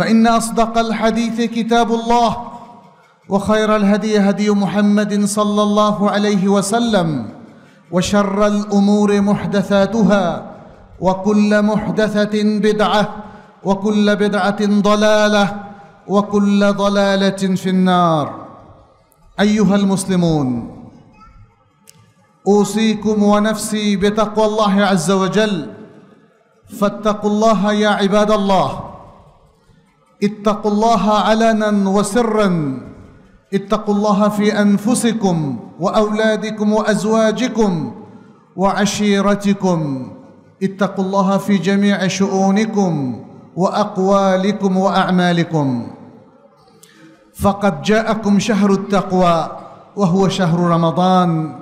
فان اصدق الحديث كتاب الله وخير الهدي هدي محمد صلى الله عليه وسلم وشر الامور محدثاتها وكل محدثه بدعه وكل بدعه ضلاله وكل ضلاله في النار ايها المسلمون اوصيكم ونفسي بتقوى الله عز وجل فاتقوا الله يا عباد الله اتقوا الله علنا وسرا اتقوا الله في انفسكم واولادكم وازواجكم وعشيرتكم اتقوا الله في جميع شؤونكم واقوالكم واعمالكم فقد جاءكم شهر التقوى وهو شهر رمضان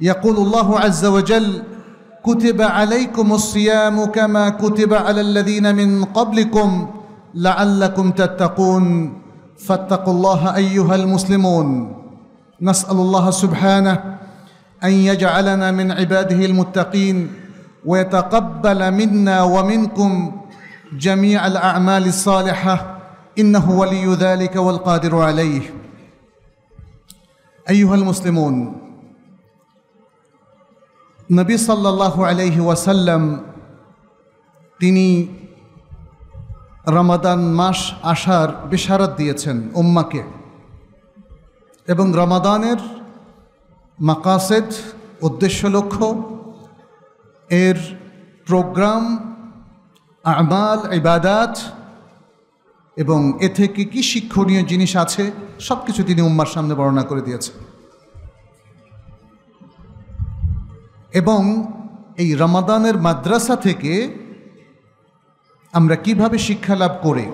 يقول الله عز وجل كتب عليكم الصيام كما كتب على الذين من قبلكم لعلكم تتقون فاتقوا الله ايها المسلمون نسال الله سبحانه ان يجعلنا من عباده المتقين ويتقبل منا ومنكم جميع الاعمال الصالحه انه ولي ذلك والقادر عليه ايها المسلمون النبي صلى الله عليه وسلم تني রমাদান মাস আসার বিশারাত দিয়েছেন উম্মাকে এবং রমাদানের মাকাসেদ উদ্দেশ্য লক্ষ্য এর প্রোগ্রাম আমাল ইবাদাত এবং এ থেকে কি শিক্ষণীয় জিনিস আছে সব কিছু তিনি উম্মার সামনে বর্ণনা করে দিয়েছেন এবং এই রমাদানের মাদ্রাসা থেকে আমরা কিভাবে শিক্ষা লাভ করে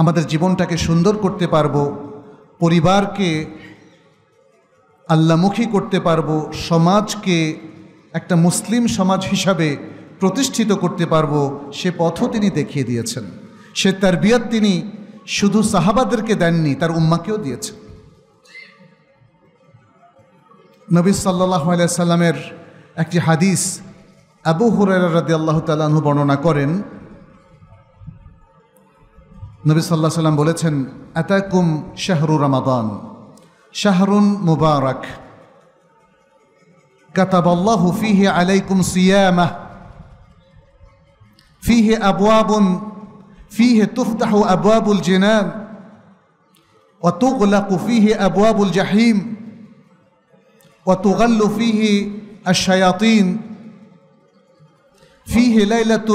আমাদের জীবনটাকে সুন্দর করতে পারবো পরিবারকে আল্লামুখী করতে পারবো সমাজকে একটা মুসলিম সমাজ হিসাবে প্রতিষ্ঠিত করতে পারবো সে পথও তিনি দেখিয়ে দিয়েছেন সে তার বিয়াত তিনি শুধু সাহাবাদেরকে দেননি তার উম্মাকেও দিয়েছেন নবী সাল্লাহ সাল্লামের একটি হাদিস আবু হুরার রাদি আল্লাহ তাল্লাহ বর্ণনা করেন নবী সাল্লাহ সাল্লাম বলেছেন আতাকুম শাহরু রমাদান শাহরুন মুবারক কাতাবাল্লাহ فيه আলাইকুম صيامة فيه أبواب فيه تفتح ابواب الجنان وتغلق فيه ابواب الجحيم وتغل فيه الشياطين فيه ليله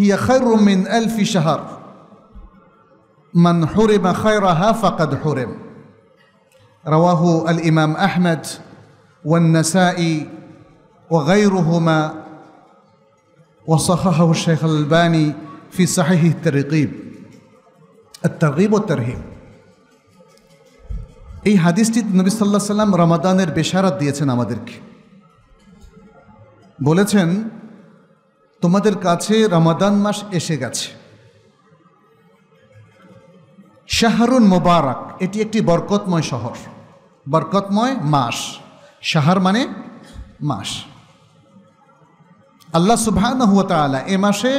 هي خير من الف شهر من حرم خيرها فقد حرم رواه الإمام أحمد والنسائي وغيرهما وصححه الشيخ الألباني في صحيح الترغيب الترغيب والترهيب এই হাদিসটি নবী সাল্লাহ সাল্লাম রমাদানের বেশারাত দিয়েছেন আমাদেরকে বলেছেন তোমাদের কাছে রমাদান মাস এসে গেছে শাহরুন মোবারক এটি একটি বরকতময় শহর বরকতময় মাস শাহার মানে মাস আল্লাহ সুবাহ এ মাসে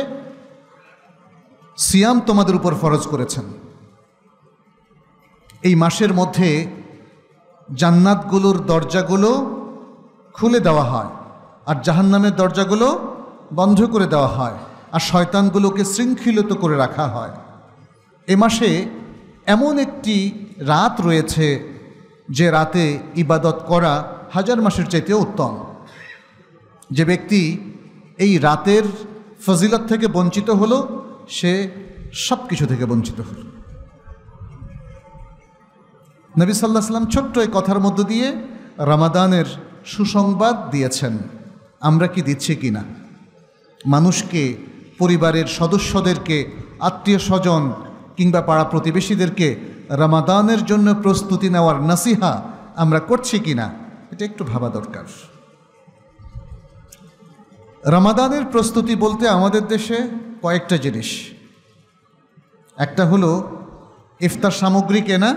সিয়াম তোমাদের উপর ফরজ করেছেন এই মাসের মধ্যে জান্নাতগুলোর দরজাগুলো খুলে দেওয়া হয় আর জাহান্নামের দরজাগুলো বন্ধ করে দেওয়া হয় আর শয়তানগুলোকে শৃঙ্খলিত করে রাখা হয় এ মাসে এমন একটি রাত রয়েছে যে রাতে ইবাদত করা হাজার মাসের চাইতে উত্তম যে ব্যক্তি এই রাতের ফজিলত থেকে বঞ্চিত হল সে সব কিছু থেকে বঞ্চিত হল নবী সাল্লাহ সাল্লাম ছোট্ট এই কথার মধ্য দিয়ে রামাদানের সুসংবাদ দিয়েছেন আমরা কি দিচ্ছি কি না মানুষকে পরিবারের সদস্যদেরকে আত্মীয় স্বজন কিংবা পাড়া প্রতিবেশীদেরকে রামাদানের জন্য প্রস্তুতি নেওয়ার নাসিহা আমরা করছি কি না এটা একটু ভাবা দরকার রামাদানের প্রস্তুতি বলতে আমাদের দেশে কয়েকটা জিনিস একটা হলো ইফতার সামগ্রী কেনা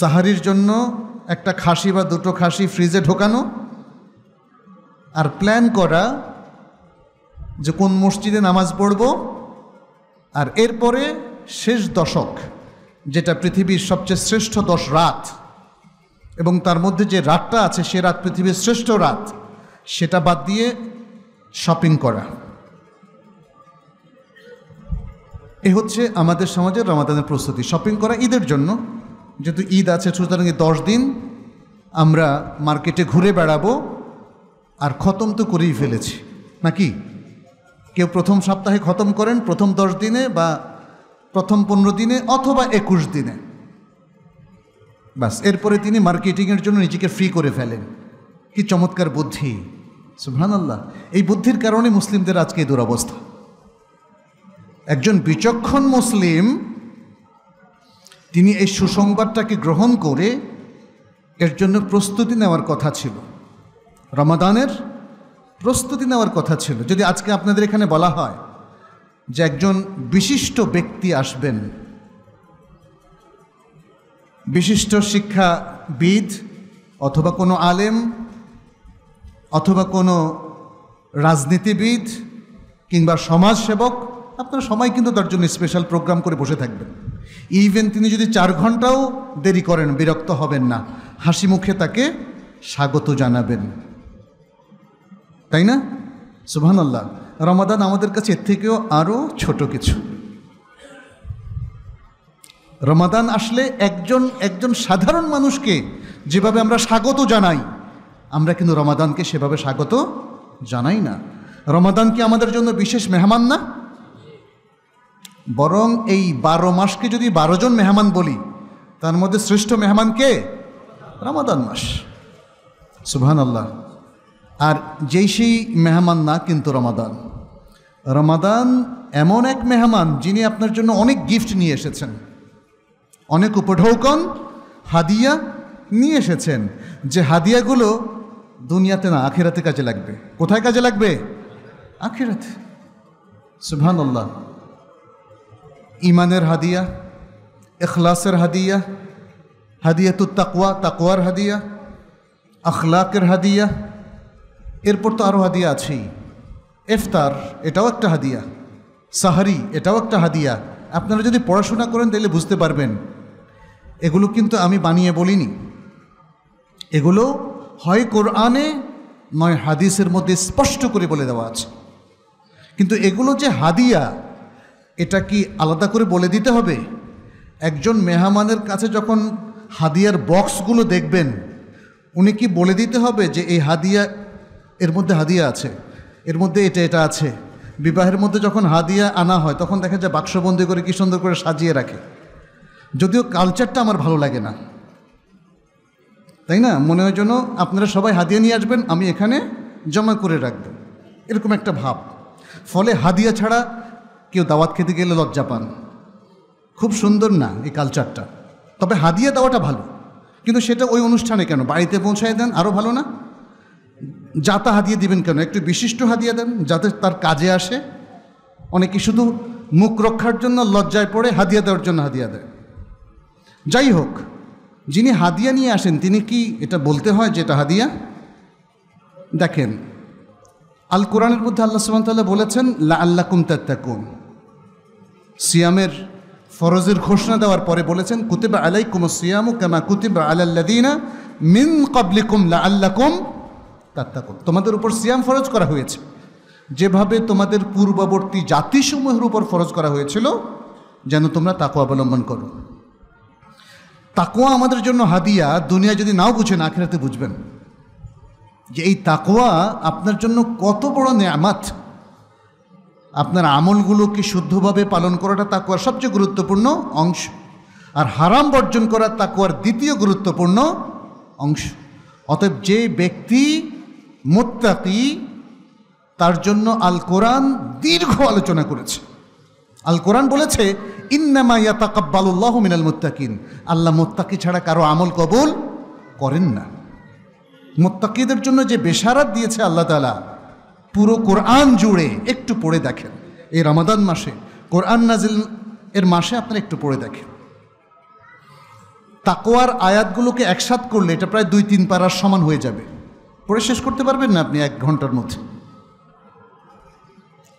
সাহারির জন্য একটা খাসি বা দুটো খাসি ফ্রিজে ঢোকানো আর প্ল্যান করা যে কোন মসজিদে নামাজ পড়বো আর এরপরে শেষ দশক যেটা পৃথিবীর সবচেয়ে শ্রেষ্ঠ দশ রাত এবং তার মধ্যে যে রাতটা আছে সে রাত পৃথিবীর শ্রেষ্ঠ রাত সেটা বাদ দিয়ে শপিং করা এ হচ্ছে আমাদের সমাজের রমাদানের প্রস্তুতি শপিং করা ঈদের জন্য যেহেতু ঈদ আছে সুতরাং এই দশ দিন আমরা মার্কেটে ঘুরে বেড়াবো আর খতম তো করেই ফেলেছি নাকি কেউ প্রথম সপ্তাহে খতম করেন প্রথম দশ দিনে বা প্রথম পনেরো দিনে অথবা একুশ দিনে বাস এরপরে তিনি মার্কেটিংয়ের জন্য নিজেকে ফ্রি করে ফেলেন কি চমৎকার বুদ্ধি সুহান আল্লাহ এই বুদ্ধির কারণে মুসলিমদের আজকে এই দুরবস্থা একজন বিচক্ষণ মুসলিম তিনি এই সুসংবাদটাকে গ্রহণ করে এর জন্য প্রস্তুতি নেওয়ার কথা ছিল রমাদানের প্রস্তুতি নেওয়ার কথা ছিল যদি আজকে আপনাদের এখানে বলা হয় যে একজন বিশিষ্ট ব্যক্তি আসবেন বিশিষ্ট শিক্ষাবিদ অথবা কোনো আলেম অথবা কোনো রাজনীতিবিদ কিংবা সমাজসেবক আপনারা সময় কিন্তু তার জন্য স্পেশাল প্রোগ্রাম করে বসে থাকবেন ইভেন তিনি যদি চার ঘন্টাও দেরি করেন বিরক্ত হবেন না হাসি মুখে তাকে স্বাগত জানাবেন তাই না সুবহান আল্লাহ রমাদান আমাদের কাছে এর থেকেও আরও ছোট কিছু রমাদান আসলে একজন একজন সাধারণ মানুষকে যেভাবে আমরা স্বাগত জানাই আমরা কিন্তু রমাদানকে সেভাবে স্বাগত জানাই না রমাদান কি আমাদের জন্য বিশেষ মেহমান না বরং এই বারো মাসকে যদি বারো জন মেহমান বলি তার মধ্যে শ্রেষ্ঠ মেহমান কে রমাদান মাস সুবহান আল্লাহ আর যেই সেই মেহমান না কিন্তু রমাদান রমাদান এমন এক মেহমান যিনি আপনার জন্য অনেক গিফট নিয়ে এসেছেন অনেক উপঢৌকন হাদিয়া নিয়ে এসেছেন যে হাদিয়াগুলো দুনিয়াতে না আখেরাতে কাজে লাগবে কোথায় কাজে লাগবে আখেরাতে সুবহানাল্লাহ ইমানের হাদিয়া এখলাসের হাদিয়া হাদিয়াতুত তাকুয়া তাকুয়ার হাদিয়া আখলাকের হাদিয়া এরপর তো আরও হাদিয়া আছেই এফতার এটাও একটা হাদিয়া সাহারি এটাও একটা হাদিয়া আপনারা যদি পড়াশোনা করেন তাহলে বুঝতে পারবেন এগুলো কিন্তু আমি বানিয়ে বলিনি এগুলো হয় কোরআনে নয় হাদিসের মধ্যে স্পষ্ট করে বলে দেওয়া আছে কিন্তু এগুলো যে হাদিয়া এটা কি আলাদা করে বলে দিতে হবে একজন মেহমানের কাছে যখন হাদিয়ার বক্সগুলো দেখবেন উনি কি বলে দিতে হবে যে এই হাদিয়া এর মধ্যে হাদিয়া আছে এর মধ্যে এটা এটা আছে বিবাহের মধ্যে যখন হাদিয়া আনা হয় তখন দেখা যায় বাক্সবন্দি করে কী সুন্দর করে সাজিয়ে রাখে যদিও কালচারটা আমার ভালো লাগে না তাই না মনে হয় যেন আপনারা সবাই হাদিয়া নিয়ে আসবেন আমি এখানে জমা করে রাখব এরকম একটা ভাব ফলে হাদিয়া ছাড়া কেউ দাওয়াত খেতে গেলে লজ্জা পান খুব সুন্দর না এই কালচারটা তবে হাদিয়া দেওয়াটা ভালো কিন্তু সেটা ওই অনুষ্ঠানে কেন বাড়িতে পৌঁছায় দেন আরও ভালো না জাতা হাদিয়ে দিবেন কেন একটু বিশিষ্ট হাদিয়া দেন যাতে তার কাজে আসে অনেকে শুধু মুখ রক্ষার জন্য লজ্জায় পড়ে হাদিয়া দেওয়ার জন্য হাদিয়া দেয় যাই হোক যিনি হাদিয়া নিয়ে আসেন তিনি কি এটা বলতে হয় যেটা হাদিয়া দেখেন আল কোরআনের মধ্যে আল্লাহ সুবাহতাল্লাহ বলেছেন লা কুম তাত্তাকুম সিয়ামের ফরজের ঘোষণা দেওয়ার পরে বলেছেন কুতিবা আলাইকুম সিয়াম কেমা কুতিবা দিনা মিন কাবলিকুম লা আল্লাকুম করো তোমাদের উপর সিয়াম ফরজ করা হয়েছে যেভাবে তোমাদের পূর্ববর্তী জাতিসমূহের উপর ফরজ করা হয়েছিল যেন তোমরা তাকু অবলম্বন করো তাকোয়া আমাদের জন্য হাদিয়া দুনিয়া যদি নাও বুঝে না খেলাতে বুঝবেন যে এই তাকোয়া আপনার জন্য কত বড় নেয়ামাত আপনার আমলগুলোকে শুদ্ধভাবে পালন করাটা তাকুয়ার সবচেয়ে গুরুত্বপূর্ণ অংশ আর হারাম বর্জন করা তাকুয়ার দ্বিতীয় গুরুত্বপূর্ণ অংশ অতএব যে ব্যক্তি মোত্তাকি তার জন্য আল কোরআন দীর্ঘ আলোচনা করেছে আল কোরআন বলেছে ইন্নামাইয়া তাকাব্বালুল্লাহ মিনাল মোত্তাকিন আল্লাহ মোত্তাকি ছাড়া কারো আমল কবুল করেন না মোত্তাকিদের জন্য যে বেশারাত দিয়েছে আল্লাহ তালা পুরো কোরআন জুড়ে একটু পড়ে দেখেন এই রমাদান মাসে কোরআন নাজিল এর মাসে আপনারা একটু পড়ে দেখেন তাকোয়ার আয়াতগুলোকে একসাথ করলে এটা প্রায় দুই তিন পারার সমান হয়ে যাবে পড়ে শেষ করতে পারবেন না আপনি এক ঘন্টার মধ্যে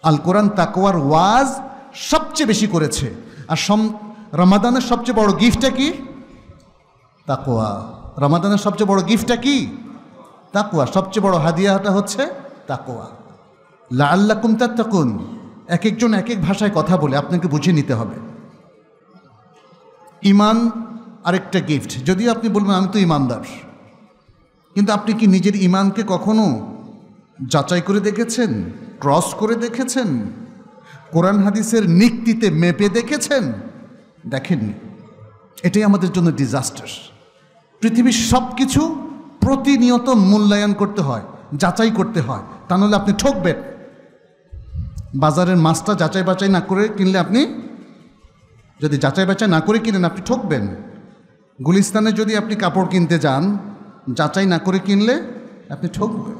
আল কোরআন তাকোয়ার ওয়াজ সবচেয়ে বেশি করেছে আর সম রমাদানের সবচেয়ে বড় গিফটটা কি তাকোয়া রমাদানের সবচেয়ে বড় গিফটটা কি তাকোয়া সবচেয়ে বড় হাদিয়াটা হচ্ছে তাকোয়া লা আল্লা কুমতার তাকুন এক একজন এক এক ভাষায় কথা বলে আপনাকে বুঝিয়ে নিতে হবে ইমান আরেকটা গিফট যদিও আপনি বলবেন আমি তো ইমানদার কিন্তু আপনি কি নিজের ইমানকে কখনো যাচাই করে দেখেছেন ক্রস করে দেখেছেন কোরআন হাদিসের নিক্তিতে মেপে দেখেছেন দেখেননি এটাই আমাদের জন্য ডিজাস্টার পৃথিবীর সব কিছু প্রতিনিয়ত মূল্যায়ন করতে হয় যাচাই করতে হয় তা নাহলে আপনি ঠকবেন বাজারের মাছটা যাচাই বাচাই না করে কিনলে আপনি যদি যাচাই বাচাই না করে কিনেন আপনি ঠকবেন গুলিস্তানে যদি আপনি কাপড় কিনতে যান যাচাই না করে কিনলে আপনি ঠকবেন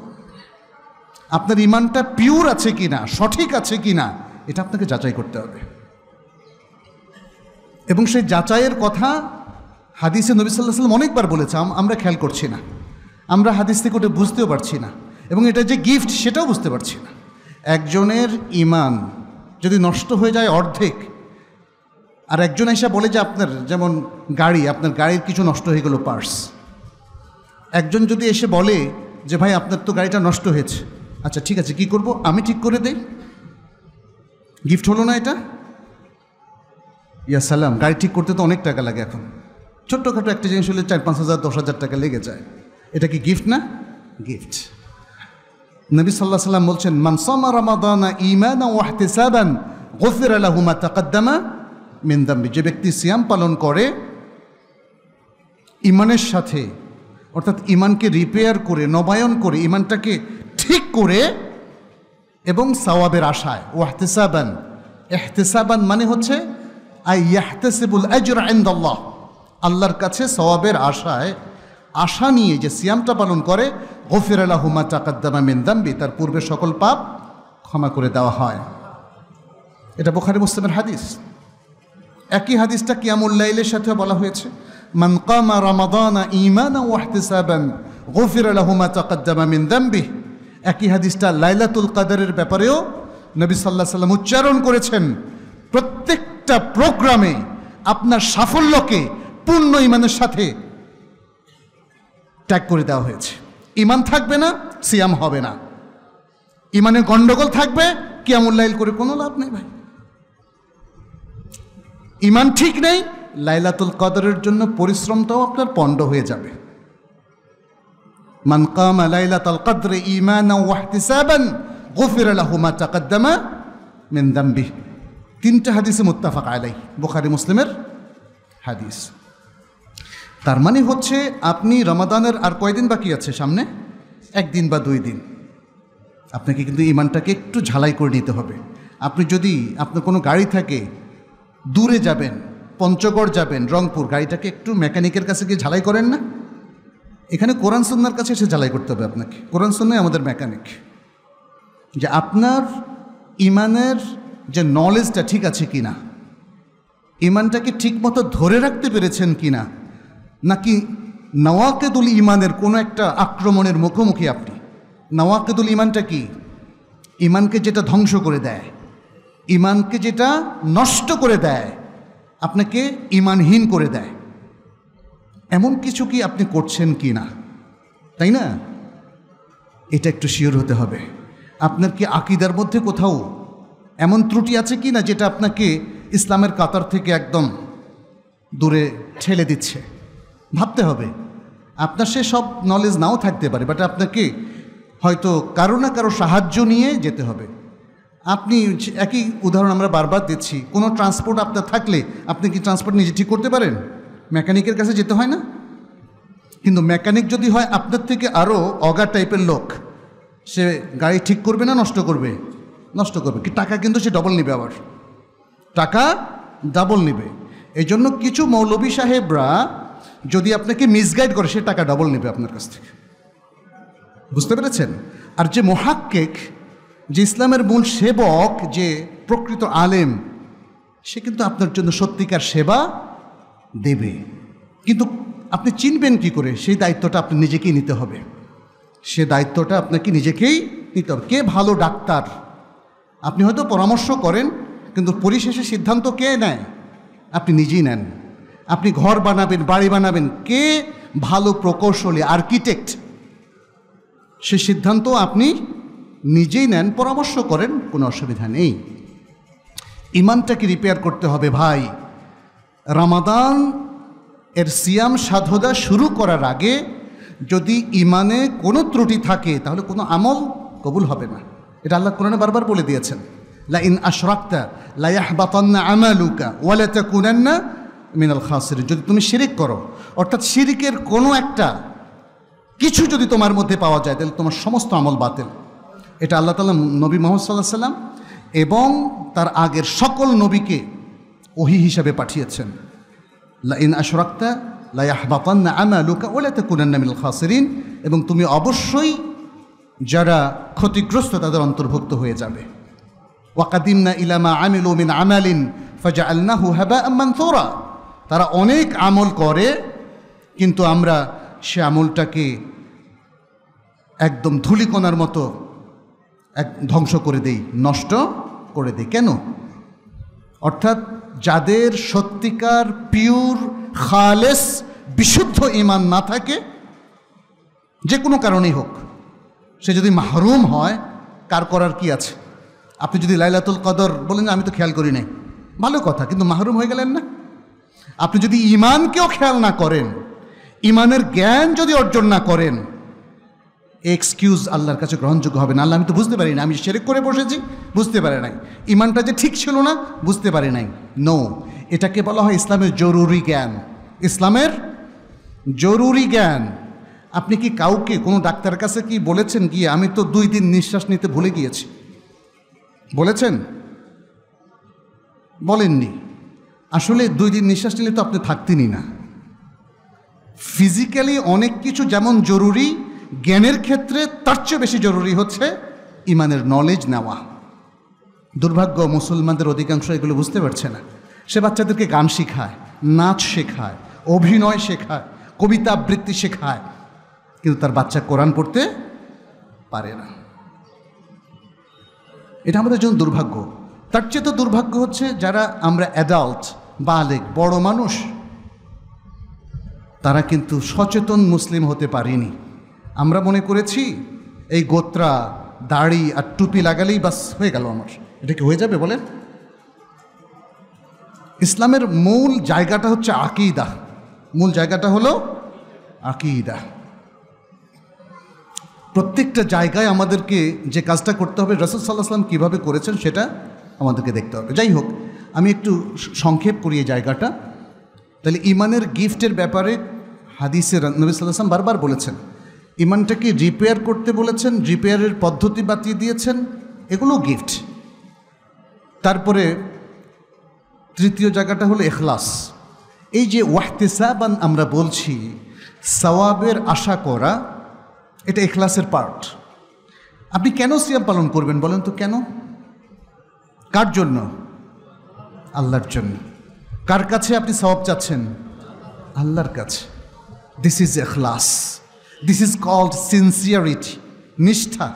আপনার ইমানটা পিওর আছে কি না সঠিক আছে কি না এটা আপনাকে যাচাই করতে হবে এবং সেই যাচাইয়ের কথা হাদিসে নবী সাল্লাহ সাল্লাম অনেকবার বলেছে আমরা খেয়াল করছি না আমরা হাদিস থেকে ওটা বুঝতেও পারছি না এবং এটা যে গিফট সেটাও বুঝতে পারছি না একজনের ইমান যদি নষ্ট হয়ে যায় অর্ধেক আর একজন এসে বলে যে আপনার যেমন গাড়ি আপনার গাড়ির কিছু নষ্ট হয়ে গেল পার্স একজন যদি এসে বলে যে ভাই আপনার তো গাড়িটা নষ্ট হয়েছে আচ্ছা ঠিক আছে কি করব আমি ঠিক করে দেই গিফট হলো না এটা ইয়া সালাম গাড়ি ঠিক করতে তো অনেক টাকা লাগে এখন ছোট্টখাটো একটা জিনিস হলে চার পাঁচ হাজার দশ হাজার টাকা লেগে যায় এটা কি গিফট না গিফট নবী সাল্লাহ সাল্লাম বলছেন মানসামা রামাদানা ইমানা ওয়াহতে সাবান গফির আলাহুমা তাকাদ্দামা মিন্দাম্বি যে ব্যক্তি সিয়াম পালন করে ইমানের সাথে অর্থাৎ ইমানকে রিপেয়ার করে নবায়ন করে ইমানটাকে ঠিক করে এবং সওয়াবের আশায় ওয়াহতেসাবান এহতেসাবান মানে হচ্ছে আই ইয়াহতেসিবুল আজর আইন্দাল্লাহ আল্লাহর কাছে সওয়াবের আশায় আশা নিয়ে যে সিয়ামটা পালন করে গফির আল্লাহ হুমা টাকাদ্দামা মিন্দাম্বি তার পূর্বে সকল পাপ ক্ষমা করে দেওয়া হয় এটা বোখারি মুসলিমের হাদিস একই হাদিসটা কিয়ামুল্লাইলের সাথেও বলা হয়েছে মান কামা রামাদানা ইমানা ওয়াহতিসাবান গফির আলহমা তাকাদ্দামা মিন দাম্বি একই হাদিসটা লাইলাতুল কাদারের ব্যাপারেও নবী সাল্লাহ সাল্লাম উচ্চারণ করেছেন প্রত্যেকটা প্রোগ্রামে আপনার সাফল্যকে পূর্ণ ইমানের সাথে ত্যাগ করে দেওয়া হয়েছে ইমান থাকবে না সিয়াম হবে না ইমানের গণ্ডগোল থাকবে কিয়ামুল্লাইল করে কোনো লাভ নেই ভাই ইমান ঠিক নেই লাইলাতুল কদরের জন্য পরিশ্রমটাও আপনার পণ্ড হয়ে যাবে মান কামা লাইলাতুল কদরে ইমান ওয়াহতিসাবান গফির লাহু মা তাকাদ্দামা মিন দাম্বি তিনটা হাদিসে মুত্তাফাক আলাই বুখারি মুসলিমের হাদিস তার মানে হচ্ছে আপনি রমাদানের আর কয়দিন বাকি আছে সামনে একদিন বা দুই দিন আপনাকে কিন্তু ইমানটাকে একটু ঝালাই করে নিতে হবে আপনি যদি আপনার কোনো গাড়ি থাকে দূরে যাবেন পঞ্চগড় যাবেন রংপুর গাড়িটাকে একটু মেকানিকের কাছে গিয়ে ঝালাই করেন না এখানে কোরআন সন্ন্যার কাছে এসে ঝালাই করতে হবে আপনাকে কোরআন সন্ন্যাই আমাদের মেকানিক যে আপনার ইমানের যে নলেজটা ঠিক আছে কি না ইমানটাকে ঠিকমতো ধরে রাখতে পেরেছেন কি না নাকি নওয়াকেদুল ইমানের কোনো একটা আক্রমণের মুখোমুখি আপনি নওয়াকেদুল ইমানটা কি ইমানকে যেটা ধ্বংস করে দেয় ইমানকে যেটা নষ্ট করে দেয় আপনাকে ইমানহীন করে দেয় এমন কিছু কি আপনি করছেন কি না তাই না এটা একটু শিওর হতে হবে আপনার কি আকিদার মধ্যে কোথাও এমন ত্রুটি আছে কি না যেটা আপনাকে ইসলামের কাতার থেকে একদম দূরে ঠেলে দিচ্ছে ভাবতে হবে আপনার সে সব নলেজ নাও থাকতে পারে বাট আপনাকে হয়তো কারো না কারো সাহায্য নিয়ে যেতে হবে আপনি একই উদাহরণ আমরা বারবার দিচ্ছি কোনো ট্রান্সপোর্ট আপনার থাকলে আপনি কি ট্রান্সপোর্ট নিজে ঠিক করতে পারেন মেকানিকের কাছে যেতে হয় না কিন্তু মেকানিক যদি হয় আপনার থেকে আরও অগার টাইপের লোক সে গাড়ি ঠিক করবে না নষ্ট করবে নষ্ট করবে কি টাকা কিন্তু সে ডবল নেবে আবার টাকা ডাবল নেবে এই জন্য কিছু মৌলবী সাহেবরা যদি আপনাকে মিসগাইড করে সে টাকা ডবল নেবে আপনার কাছ থেকে বুঝতে পেরেছেন আর যে মহাক্কেক যে ইসলামের মূল সেবক যে প্রকৃত আলেম সে কিন্তু আপনার জন্য সত্যিকার সেবা দেবে কিন্তু আপনি চিনবেন কি করে সেই দায়িত্বটা আপনি নিজেকেই নিতে হবে সে দায়িত্বটা আপনাকে নিজেকেই নিতে হবে কে ভালো ডাক্তার আপনি হয়তো পরামর্শ করেন কিন্তু পরিশেষে সিদ্ধান্ত কে নেয় আপনি নিজেই নেন আপনি ঘর বানাবেন বাড়ি বানাবেন কে ভালো প্রকৌশলী আর্কিটেক্ট সে সিদ্ধান্ত আপনি নিজেই নেন পরামর্শ করেন কোনো অসুবিধা নেই ইমানটাকে রিপেয়ার করতে হবে ভাই রামাদান এর সিয়াম সাধদা শুরু করার আগে যদি ইমানে কোনো ত্রুটি থাকে তাহলে কোনো আমল কবুল হবে না এটা আল্লাহ কোরআনে বারবার বলে দিয়েছেন লা ইন আশরাক্তা লায়াহ বাতান্না আমালুকা ওয়ালাতা না মিনাল খাসির যদি তুমি শিরিক করো অর্থাৎ শিরিকের কোনো একটা কিছু যদি তোমার মধ্যে পাওয়া যায় তাহলে তোমার সমস্ত আমল বাতিল এটা আল্লাহ তালা নবী মোহাম্মদ সাল্লাহ সাল্লাম এবং তার আগের সকল নবীকে ওহি হিসাবে পাঠিয়েছেন লাইন আশরাক্তা লায়াহবাতান্না আমা লুকা ওলাতে কুনান্নামিল খাসরিন এবং তুমি অবশ্যই যারা ক্ষতিগ্রস্ত তাদের অন্তর্ভুক্ত হয়ে যাবে ওয়াকাদিমনা ইলামা আমিল মিন আমালিন ফাজা আল্লাহু হাবা মানসোরা তারা অনেক আমল করে কিন্তু আমরা সে আমলটাকে একদম ধুলিকণার মতো এক ধ্বংস করে দেই নষ্ট করে দেই কেন অর্থাৎ যাদের সত্যিকার পিওর খালেস বিশুদ্ধ ইমান না থাকে যে কোনো কারণেই হোক সে যদি মাহরুম হয় কার করার কি আছে আপনি যদি লাইলাতুল কদর বলেন আমি তো খেয়াল করি নাই ভালো কথা কিন্তু মাহরুম হয়ে গেলেন না আপনি যদি ইমানকেও খেয়াল না করেন ইমানের জ্ঞান যদি অর্জন না করেন এক্সকিউজ আল্লাহর কাছে গ্রহণযোগ্য হবে না আল্লাহ আমি তো বুঝতে পারি না আমি শেরেক করে বসেছি বুঝতে পারে নাই ইমানটা যে ঠিক ছিল না বুঝতে পারে নাই নো এটাকে বলা হয় ইসলামের জরুরি জ্ঞান ইসলামের জরুরি জ্ঞান আপনি কি কাউকে কোনো ডাক্তার কাছে কি বলেছেন গিয়ে আমি তো দুই দিন নিঃশ্বাস নিতে ভুলে গিয়েছি বলেছেন বলেননি আসলে দুই দিন নিঃশ্বাস নিলে তো আপনি থাকতেনই না ফিজিক্যালি অনেক কিছু যেমন জরুরি জ্ঞানের ক্ষেত্রে তার চেয়ে বেশি জরুরি হচ্ছে ইমানের নলেজ নেওয়া দুর্ভাগ্য মুসলমানদের অধিকাংশ এগুলো বুঝতে পারছে না সে বাচ্চাদেরকে গান শেখায় নাচ শেখায় অভিনয় শেখায় কবিতা আবৃত্তি শেখায় কিন্তু তার বাচ্চা কোরআন পড়তে পারে না এটা আমাদের জন্য দুর্ভাগ্য তার চেয়ে তো দুর্ভাগ্য হচ্ছে যারা আমরা অ্যাডাল্ট বালেক বড় মানুষ তারা কিন্তু সচেতন মুসলিম হতে পারিনি আমরা মনে করেছি এই গোত্রা দাড়ি আর টুপি লাগালেই বাস হয়ে গেল আমার এটা কি হয়ে যাবে বলেন ইসলামের মূল জায়গাটা হচ্ছে আকিদা মূল জায়গাটা হলো আকিদা প্রত্যেকটা জায়গায় আমাদেরকে যে কাজটা করতে হবে রসদ সাল্লাহ কীভাবে করেছেন সেটা আমাদেরকে দেখতে হবে যাই হোক আমি একটু সংক্ষেপ করি এই জায়গাটা তাহলে ইমানের গিফটের ব্যাপারে হাদিসের নবী সাল্লাহ বারবার বলেছেন ইমানটাকে রিপেয়ার করতে বলেছেন রিপেয়ারের পদ্ধতি বাতিয়ে দিয়েছেন এগুলো গিফট তারপরে তৃতীয় জায়গাটা হলো এখলাস এই যে ওয়াহতেসাবান আমরা বলছি সওয়াবের আশা করা এটা এখলাসের পার্ট আপনি কেন সিয়াম পালন করবেন বলেন তো কেন কার জন্য আল্লাহর জন্য কার কাছে আপনি সওয়াব চাচ্ছেন আল্লাহর কাছে দিস ইজ এখলাস দিস ইজ কল্ড সিনসিয়ারিটি নিষ্ঠা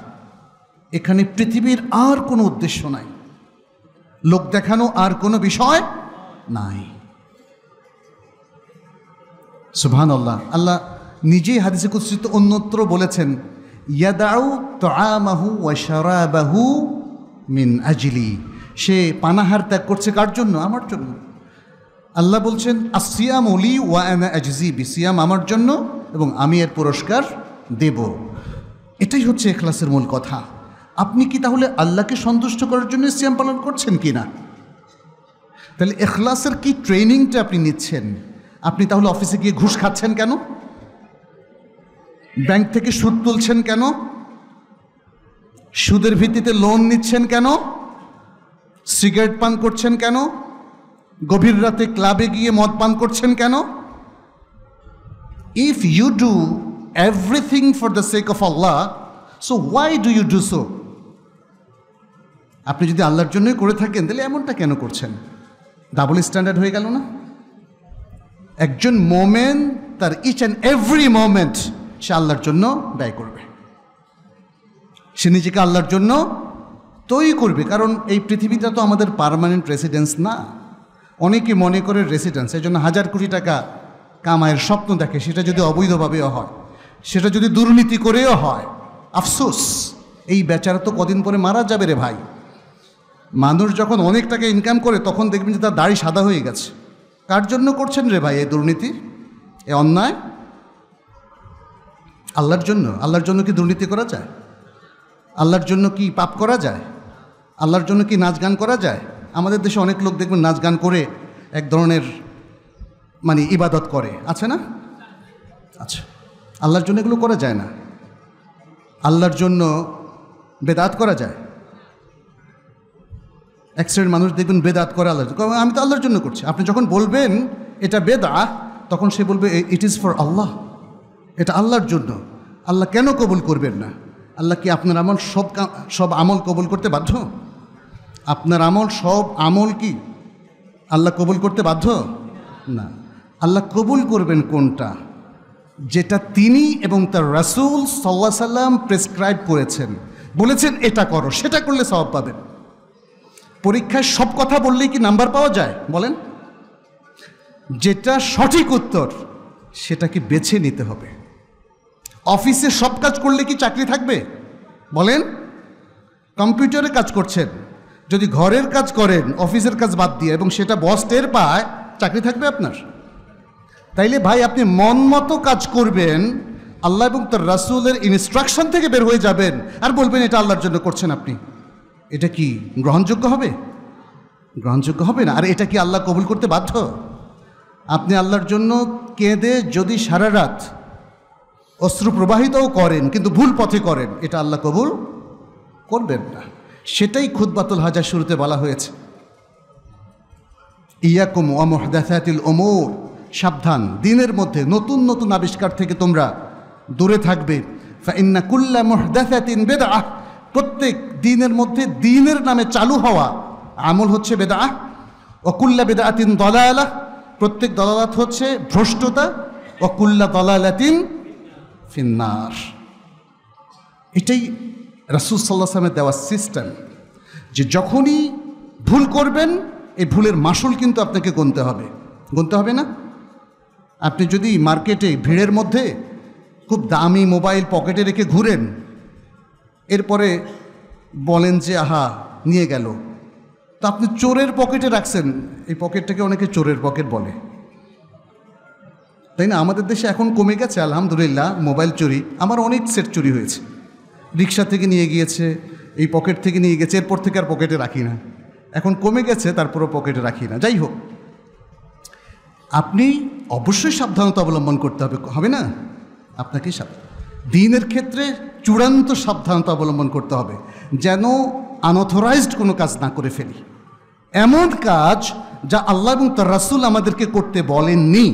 এখানে পৃথিবীর আর কোনো উদ্দেশ্য নাই লোক দেখানো আর কোনো বিষয় নাই সুভান আল্লাহ আল্লাহ নিজেই হাদিসে কুৎসিত অন্যত্র বলেছেন ইয়াদাউ তামাহু ওয়াশারাবাহু মিন আজিলি সে পানাহার ত্যাগ করছে কার জন্য আমার জন্য আল্লাহ বলছেন আসিয়াম অলি ওয়া আনা বি সিয়াম আমার জন্য এবং আমি এর পুরস্কার দেব এটাই হচ্ছে এখলাসের মূল কথা আপনি কি তাহলে আল্লাহকে সন্তুষ্ট করার জন্য সিয়াম পালন করছেন কি না তাহলে এখলাসের কি ট্রেনিংটা আপনি নিচ্ছেন আপনি তাহলে অফিসে গিয়ে ঘুষ খাচ্ছেন কেন ব্যাংক থেকে সুদ তুলছেন কেন সুদের ভিত্তিতে লোন নিচ্ছেন কেন সিগারেট পান করছেন কেন গভীর রাতে ক্লাবে গিয়ে মদ পান করছেন কেন If you do everything for the sake of Allah, so why do you do so? আপনি যদি আল্লাহর জন্যই করে থাকেন তাহলে এমনটা কেন করছেন ডাবল স্ট্যান্ডার্ড হয়ে গেল না একজন মোমেন তার ইচ অ্যান্ড এভরি মোমেন্ট সে আল্লাহর জন্য ব্যয় করবে সে নিজেকে আল্লাহর জন্য তৈরি করবে কারণ এই পৃথিবীটা তো আমাদের পারমানেন্ট রেসিডেন্স না অনেকে মনে করে রেসিডেন্স এই জন্য হাজার কোটি টাকা কামায়ের স্বপ্ন দেখে সেটা যদি অবৈধভাবেও হয় সেটা যদি দুর্নীতি করেও হয় আফসোস এই বেচারা তো কদিন পরে মারা যাবে রে ভাই মানুষ যখন অনেক টাকা ইনকাম করে তখন দেখবেন যে তার দাড়ি সাদা হয়ে গেছে কার জন্য করছেন রে ভাই এই দুর্নীতি এ অন্যায় আল্লাহর জন্য আল্লাহর জন্য কি দুর্নীতি করা যায় আল্লাহর জন্য কি পাপ করা যায় আল্লাহর জন্য কি নাচ গান করা যায় আমাদের দেশে অনেক লোক দেখবেন নাচ গান করে এক ধরনের মানে ইবাদত করে আছে না আচ্ছা আল্লাহর জন্য এগুলো করা যায় না আল্লাহর জন্য বেদাত করা যায় এক শ্রেণীর মানুষ দেখবেন বেদাত করে আল্লাহ আমি তো আল্লাহর জন্য করছি আপনি যখন বলবেন এটা বেদা তখন সে বলবে ইট ইজ ফর আল্লাহ এটা আল্লাহর জন্য আল্লাহ কেন কবুল করবেন না আল্লাহ কি আপনার আমল সব সব আমল কবুল করতে বাধ্য আপনার আমল সব আমল কি আল্লাহ কবুল করতে বাধ্য না আল্লাহ কবুল করবেন কোনটা যেটা তিনি এবং তার রাসুল সাল্লা সাল্লাম প্রেসক্রাইব করেছেন বলেছেন এটা করো সেটা করলে সব পাবেন পরীক্ষায় সব কথা বললেই কি নাম্বার পাওয়া যায় বলেন যেটা সঠিক উত্তর সেটাকে বেছে নিতে হবে অফিসে সব কাজ করলে কি চাকরি থাকবে বলেন কম্পিউটারে কাজ করছেন যদি ঘরের কাজ করেন অফিসের কাজ বাদ দিয়ে এবং সেটা বস টের পায় চাকরি থাকবে আপনার তাইলে ভাই আপনি মন মতো কাজ করবেন আল্লাহ এবং তার রাসুলের ইনস্ট্রাকশন থেকে বের হয়ে যাবেন আর বলবেন এটা আল্লাহর জন্য করছেন আপনি এটা কি গ্রহণযোগ্য হবে গ্রহণযোগ্য হবে না আর এটা কি আল্লাহ কবুল করতে বাধ্য আপনি আল্লাহর জন্য কেঁদে যদি সারা রাত অশ্রু প্রবাহিতও করেন কিন্তু ভুল পথে করেন এটা আল্লাহ কবুল করবেন না সেটাই বাতুল হাজার শুরুতে বলা হয়েছে ইয়াকুম দেখাতিল ওমর সাবধান দিনের মধ্যে নতুন নতুন আবিষ্কার থেকে তোমরা দূরে থাকবে ফাইন্না কুল্লা বেদা প্রত্যেক দিনের মধ্যে দিনের নামে চালু হওয়া আমল হচ্ছে বেদা অকুল্লা বেদা আতিন দলায়ালা প্রত্যেক দলালাত হচ্ছে ভ্রষ্টতা অকুল্লা দলালাতিন ফিন্নার এটাই রাসুল সাল্লাহ সালামের দেওয়া সিস্টেম যে যখনই ভুল করবেন এই ভুলের মাসুল কিন্তু আপনাকে গুনতে হবে গুনতে হবে না আপনি যদি মার্কেটে ভিড়ের মধ্যে খুব দামি মোবাইল পকেটে রেখে ঘুরেন এরপরে বলেন যে আহা নিয়ে গেল তো আপনি চোরের পকেটে রাখছেন এই পকেটটাকে অনেকে চোরের পকেট বলে তাই না আমাদের দেশে এখন কমে গেছে আলহামদুলিল্লাহ মোবাইল চুরি আমার অনেক সেট চুরি হয়েছে রিক্সা থেকে নিয়ে গিয়েছে এই পকেট থেকে নিয়ে গেছে এরপর থেকে আর পকেটে রাখি না এখন কমে গেছে তারপরও পকেটে রাখি না যাই হোক আপনি অবশ্যই সাবধানতা অবলম্বন করতে হবে হবে না আপনাকে দিনের ক্ষেত্রে চূড়ান্ত সাবধানতা অবলম্বন করতে হবে যেন আনঅথরাইজড কোনো কাজ না করে ফেলি এমন কাজ যা আল্লাহ এবং তার রাসুল আমাদেরকে করতে বলেননি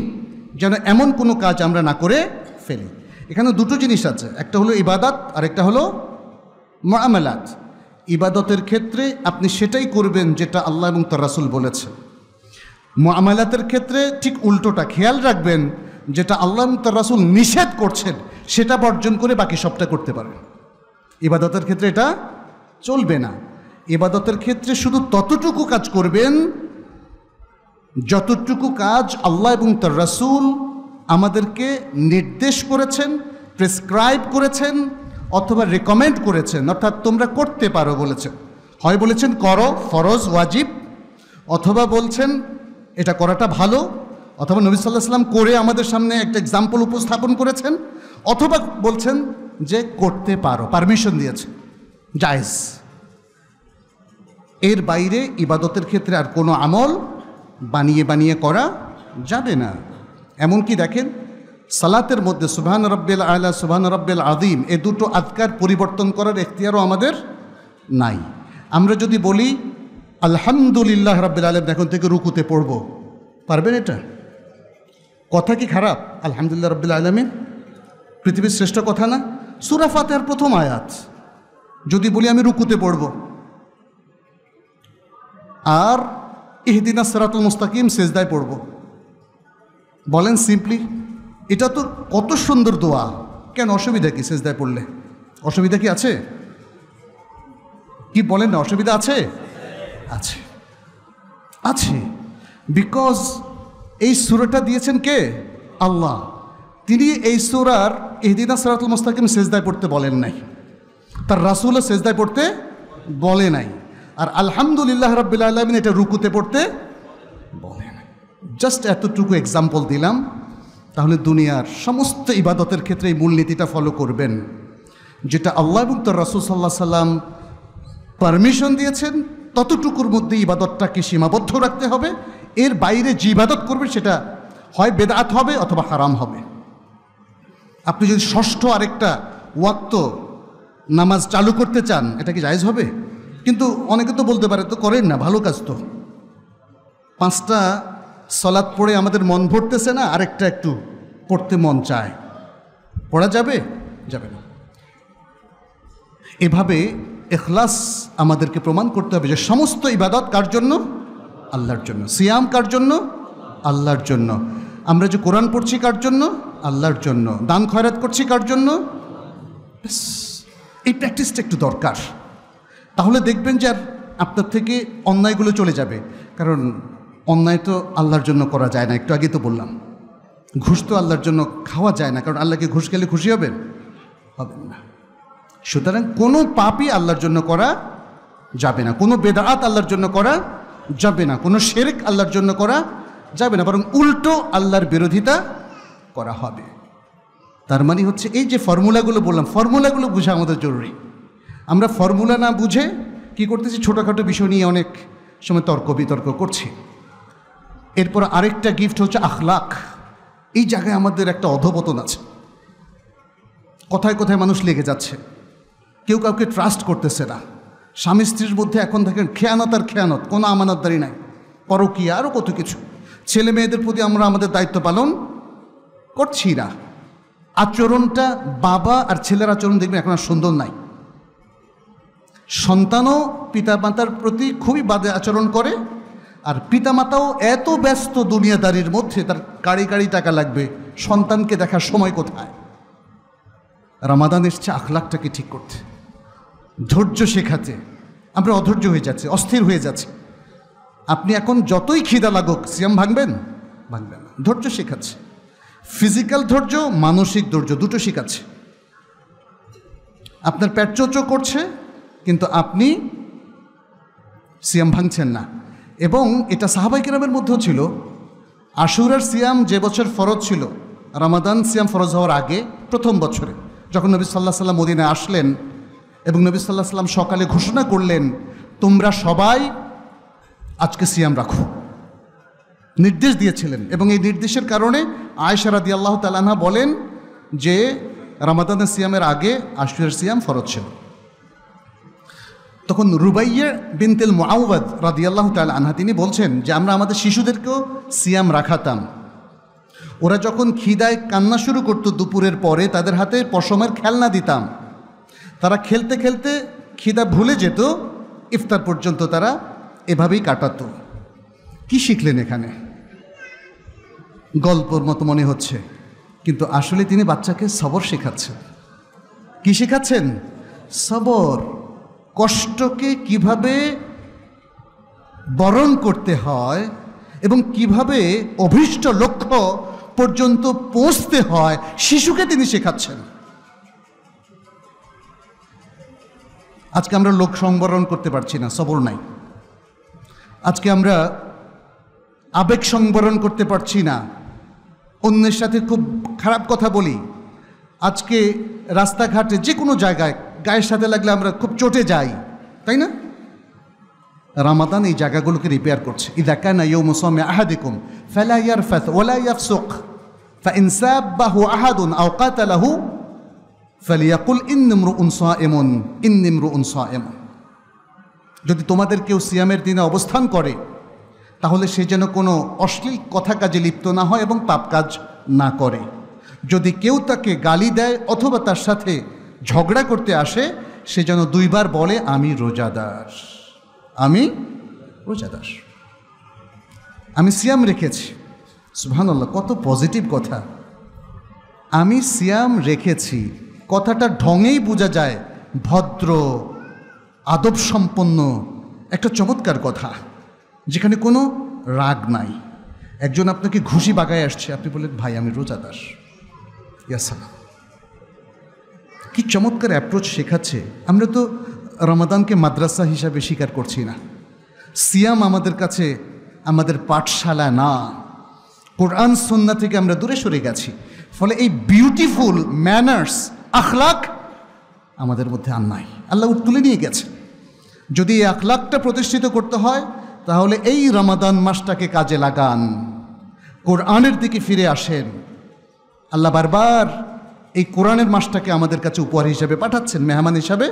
যেন এমন কোনো কাজ আমরা না করে ফেলি এখানে দুটো জিনিস আছে একটা হলো ইবাদাত একটা হলো মামেলাত ইবাদতের ক্ষেত্রে আপনি সেটাই করবেন যেটা আল্লাহ এবং তার রাসুল বলেছেন মামালাতের ক্ষেত্রে ঠিক উল্টোটা খেয়াল রাখবেন যেটা আল্লাহ তার রাসুল নিষেধ করছেন সেটা বর্জন করে বাকি সবটা করতে পারেন ইবাদতের ক্ষেত্রে এটা চলবে না ইবাদতের ক্ষেত্রে শুধু ততটুকু কাজ করবেন যতটুকু কাজ আল্লাহ এবং তার রাসুল আমাদেরকে নির্দেশ করেছেন প্রেসক্রাইব করেছেন অথবা রেকমেন্ড করেছেন অর্থাৎ তোমরা করতে পারো বলেছেন হয় বলেছেন করো ফরজ ওয়াজিব অথবা বলছেন এটা করাটা ভালো অথবা নবী সাল্লাহ সাল্লাম করে আমাদের সামনে একটা এক্সাম্পল উপস্থাপন করেছেন অথবা বলছেন যে করতে পারো পারমিশন দিয়েছে জায়েজ এর বাইরে ইবাদতের ক্ষেত্রে আর কোনো আমল বানিয়ে বানিয়ে করা যাবে না এমনকি দেখেন সালাতের মধ্যে সুভান রব্বেল আয়লা সুবহান রব্বেল আদিম এ দুটো আজকার পরিবর্তন করার এখতিয়ারও আমাদের নাই আমরা যদি বলি আলহামদুলিল্লাহ রাব্বিল আলম এখন থেকে রুকুতে পড়ব পারবেন এটা কথা কি খারাপ আলহামদুলিল্লাহ রব্বিল আলমিন পৃথিবীর শ্রেষ্ঠ কথা না সুরাফাতে আর প্রথম আয়াত যদি বলি আমি রুকুতে পড়ব আর ইহদিনা সেরাতুল মুস্তাকিম সেজদায় পড়ব বলেন সিম্পলি এটা তো কত সুন্দর দোয়া কেন অসুবিধা কি সেজদায় পড়লে অসুবিধা কি আছে কি বলেন না অসুবিধা আছে আছে আছে বিকজ এই সুরাটা দিয়েছেন কে আল্লাহ তিনি এই সুরার এহদিনা সরাতুল মুস্তাকিম সেজদায় পড়তে বলেন নাই তার রাসুল সেজদায় পড়তে বলে নাই আর আলহামদুলিল্লাহ রাবিল্লা আলমিন এটা রুকুতে পড়তে বলে নাই জাস্ট এতটুকু এক্সাম্পল দিলাম তাহলে দুনিয়ার সমস্ত ইবাদতের ক্ষেত্রে এই মূলনীতিটা ফলো করবেন যেটা আল্লাহ এবং তার রাসুল সাল্লাহ সাল্লাম পারমিশন দিয়েছেন ততটুকুর মধ্যে ইবাদতটাকে সীমাবদ্ধ রাখতে হবে এর বাইরে যে ইবাদত করবে সেটা হয় বেদাত হবে অথবা হারাম হবে আপনি যদি ষষ্ঠ আরেকটা ওয়াক্ত নামাজ চালু করতে চান এটা কি জায়জ হবে কিন্তু অনেকে তো বলতে পারে তো করেন না ভালো কাজ তো পাঁচটা সলাদ পড়ে আমাদের মন ভরতেছে না আরেকটা একটু পড়তে মন চায় পড়া যাবে যাবে না এভাবে এখলাস আমাদেরকে প্রমাণ করতে হবে যে সমস্ত ইবাদত কার জন্য আল্লাহর জন্য সিয়াম কার জন্য আল্লাহর জন্য আমরা যে কোরআন পড়ছি কার জন্য আল্লাহর জন্য দান খয়রাত করছি কার জন্য এই প্র্যাকটিসটা একটু দরকার তাহলে দেখবেন যে আর আপনার থেকে অন্যায়গুলো চলে যাবে কারণ অন্যায় তো আল্লাহর জন্য করা যায় না একটু আগে তো বললাম ঘুষ তো আল্লাহর জন্য খাওয়া যায় না কারণ আল্লাহকে ঘুষ খেলে খুশি হবেন হবেন না সুতরাং কোনো পাপই আল্লাহর জন্য করা যাবে না কোনো বেদাত আল্লাহর জন্য করা যাবে না কোনো শেরেক আল্লাহর জন্য করা যাবে না বরং উল্টো আল্লাহর বিরোধিতা করা হবে তার মানে হচ্ছে এই যে ফর্মুলাগুলো বললাম ফর্মুলাগুলো বোঝা আমাদের জরুরি আমরা ফর্মুলা না বুঝে কি করতেছি ছোটোখাটো বিষয় নিয়ে অনেক সময় তর্ক বিতর্ক করছি এরপর আরেকটা গিফট হচ্ছে আখলাখ এই জায়গায় আমাদের একটা অধপতন আছে কথায় কথায় মানুষ লেগে যাচ্ছে কেউ কাউকে ট্রাস্ট করতেছে না স্বামী স্ত্রীর মধ্যে এখন থাকেন খেয়ানত আর খেয়ানত কোনো আমানতদারি নাই কি আরও কত কিছু ছেলে মেয়েদের প্রতি আমরা আমাদের দায়িত্ব পালন করছি না আচরণটা বাবা আর ছেলের আচরণ দেখবেন এখন আর সুন্দর নাই সন্তানও পিতা মাতার প্রতি খুবই বাদে আচরণ করে আর পিতামাতাও এত ব্যস্ত দুনিয়াদারির মধ্যে তার কাড়ি কাড়ি টাকা লাগবে সন্তানকে দেখার সময় কোথায় রামাদান এসছে আখলাখটাকে ঠিক করতে ধৈর্য শেখাতে আমরা অধৈর্য হয়ে যাচ্ছি অস্থির হয়ে যাচ্ছি আপনি এখন যতই খিদা লাগুক সিয়াম ভাঙবেন ভাঙবেন না ধৈর্য শেখাচ্ছে ফিজিক্যাল ধৈর্য মানসিক ধৈর্য দুটো শেখাচ্ছে আপনার প্যাট চৌচো করছে কিন্তু আপনি সিয়াম ভাঙছেন না এবং এটা সাহাবাই কিরামের মধ্যেও ছিল আশুরার সিয়াম যে বছর ফরজ ছিল রামাদান সিয়াম ফরজ হওয়ার আগে প্রথম বছরে যখন নবী সাল্লাহ সাল্লাম মদিনে আসলেন এবং নবী সাল্লাহ সাল্লাম সকালে ঘোষণা করলেন তোমরা সবাই আজকে সিয়াম রাখো নির্দেশ দিয়েছিলেন এবং এই নির্দেশের কারণে আয়েশা রাদি আল্লাহ তালানা বলেন যে রামাদানের সিয়ামের আগে আশুয়ের সিয়াম ফরজ ছিল তখন রুবাইয়ের বিনতেল মাওবাদ রাদি আল্লাহ তাল আনহা তিনি বলছেন যে আমরা আমাদের শিশুদেরকেও সিয়াম রাখাতাম ওরা যখন খিদায় কান্না শুরু করতো দুপুরের পরে তাদের হাতে পশমের খেলনা দিতাম তারা খেলতে খেলতে খিদা ভুলে যেত ইফতার পর্যন্ত তারা এভাবেই কাটাত কি শিখলেন এখানে গল্পর মতো মনে হচ্ছে কিন্তু আসলে তিনি বাচ্চাকে সবর শেখাচ্ছেন কি শেখাচ্ছেন সবর কষ্টকে কিভাবে বরণ করতে হয় এবং কিভাবে অভীষ্ট লক্ষ্য পর্যন্ত পৌঁছতে হয় শিশুকে তিনি শেখাচ্ছেন আজকে আমরা লোক সংবরণ করতে পারছি না সবর নাই আজকে আমরা আবেগ সংবরণ করতে পারছি না অন্যের সাথে খুব খারাপ কথা বলি আজকে রাস্তাঘাটে যে কোনো জায়গায় গায়ের সাথে লাগলে আমরা খুব চটে যাই তাই না রামাদান এই জায়গাগুলোকে রিপেয়ার করছে ইদা না ইউ মুসমে আহাদিকুম ফেলা ইয়ার ফ্যাথ ওলাইয়ার ইয়াফসুক ফা ইনসাব বাহু আহাদুন আওকাতালাহু ফালিয়াকুল ইন্নিমরু উনসা এমন ইন্নিমরু উনসা এমন যদি তোমাদের কেউ সিয়ামের দিনে অবস্থান করে তাহলে সে যেন কোনো অশ্লীল কথা কাজে লিপ্ত না হয় এবং পাপ কাজ না করে যদি কেউ তাকে গালি দেয় অথবা তার সাথে ঝগড়া করতে আসে সে যেন দুইবার বলে আমি রোজাদাস আমি দাস আমি সিয়াম রেখেছি সুবহানাল্লাহ কত পজিটিভ কথা আমি সিয়াম রেখেছি কথাটা ঢঙেই বোঝা যায় ভদ্র আদব সম্পন্ন একটা চমৎকার কথা যেখানে কোনো রাগ নাই একজন আপনাকে ঘুষি বাগায় আসছে আপনি বললেন ভাই আমি দাস ইয়াসালাম কি চমৎকার অ্যাপ্রোচ শেখাচ্ছে আমরা তো রমাদানকে মাদ্রাসা হিসাবে স্বীকার করছি না সিয়াম আমাদের কাছে আমাদের পাঠশালা না কোরআন সন্না থেকে আমরা দূরে সরে গেছি ফলে এই বিউটিফুল ম্যানার্স আখলাক আমাদের মধ্যে আর নাই আল্লাহ তুলে নিয়ে গেছে যদি এই আখলাকটা প্রতিষ্ঠিত করতে হয় তাহলে এই রমাদান মাসটাকে কাজে লাগান কোরআনের দিকে ফিরে আসেন আল্লাহ বারবার এই কোরআনের মাসটাকে আমাদের কাছে উপহার হিসাবে পাঠাচ্ছেন মেহমান হিসাবে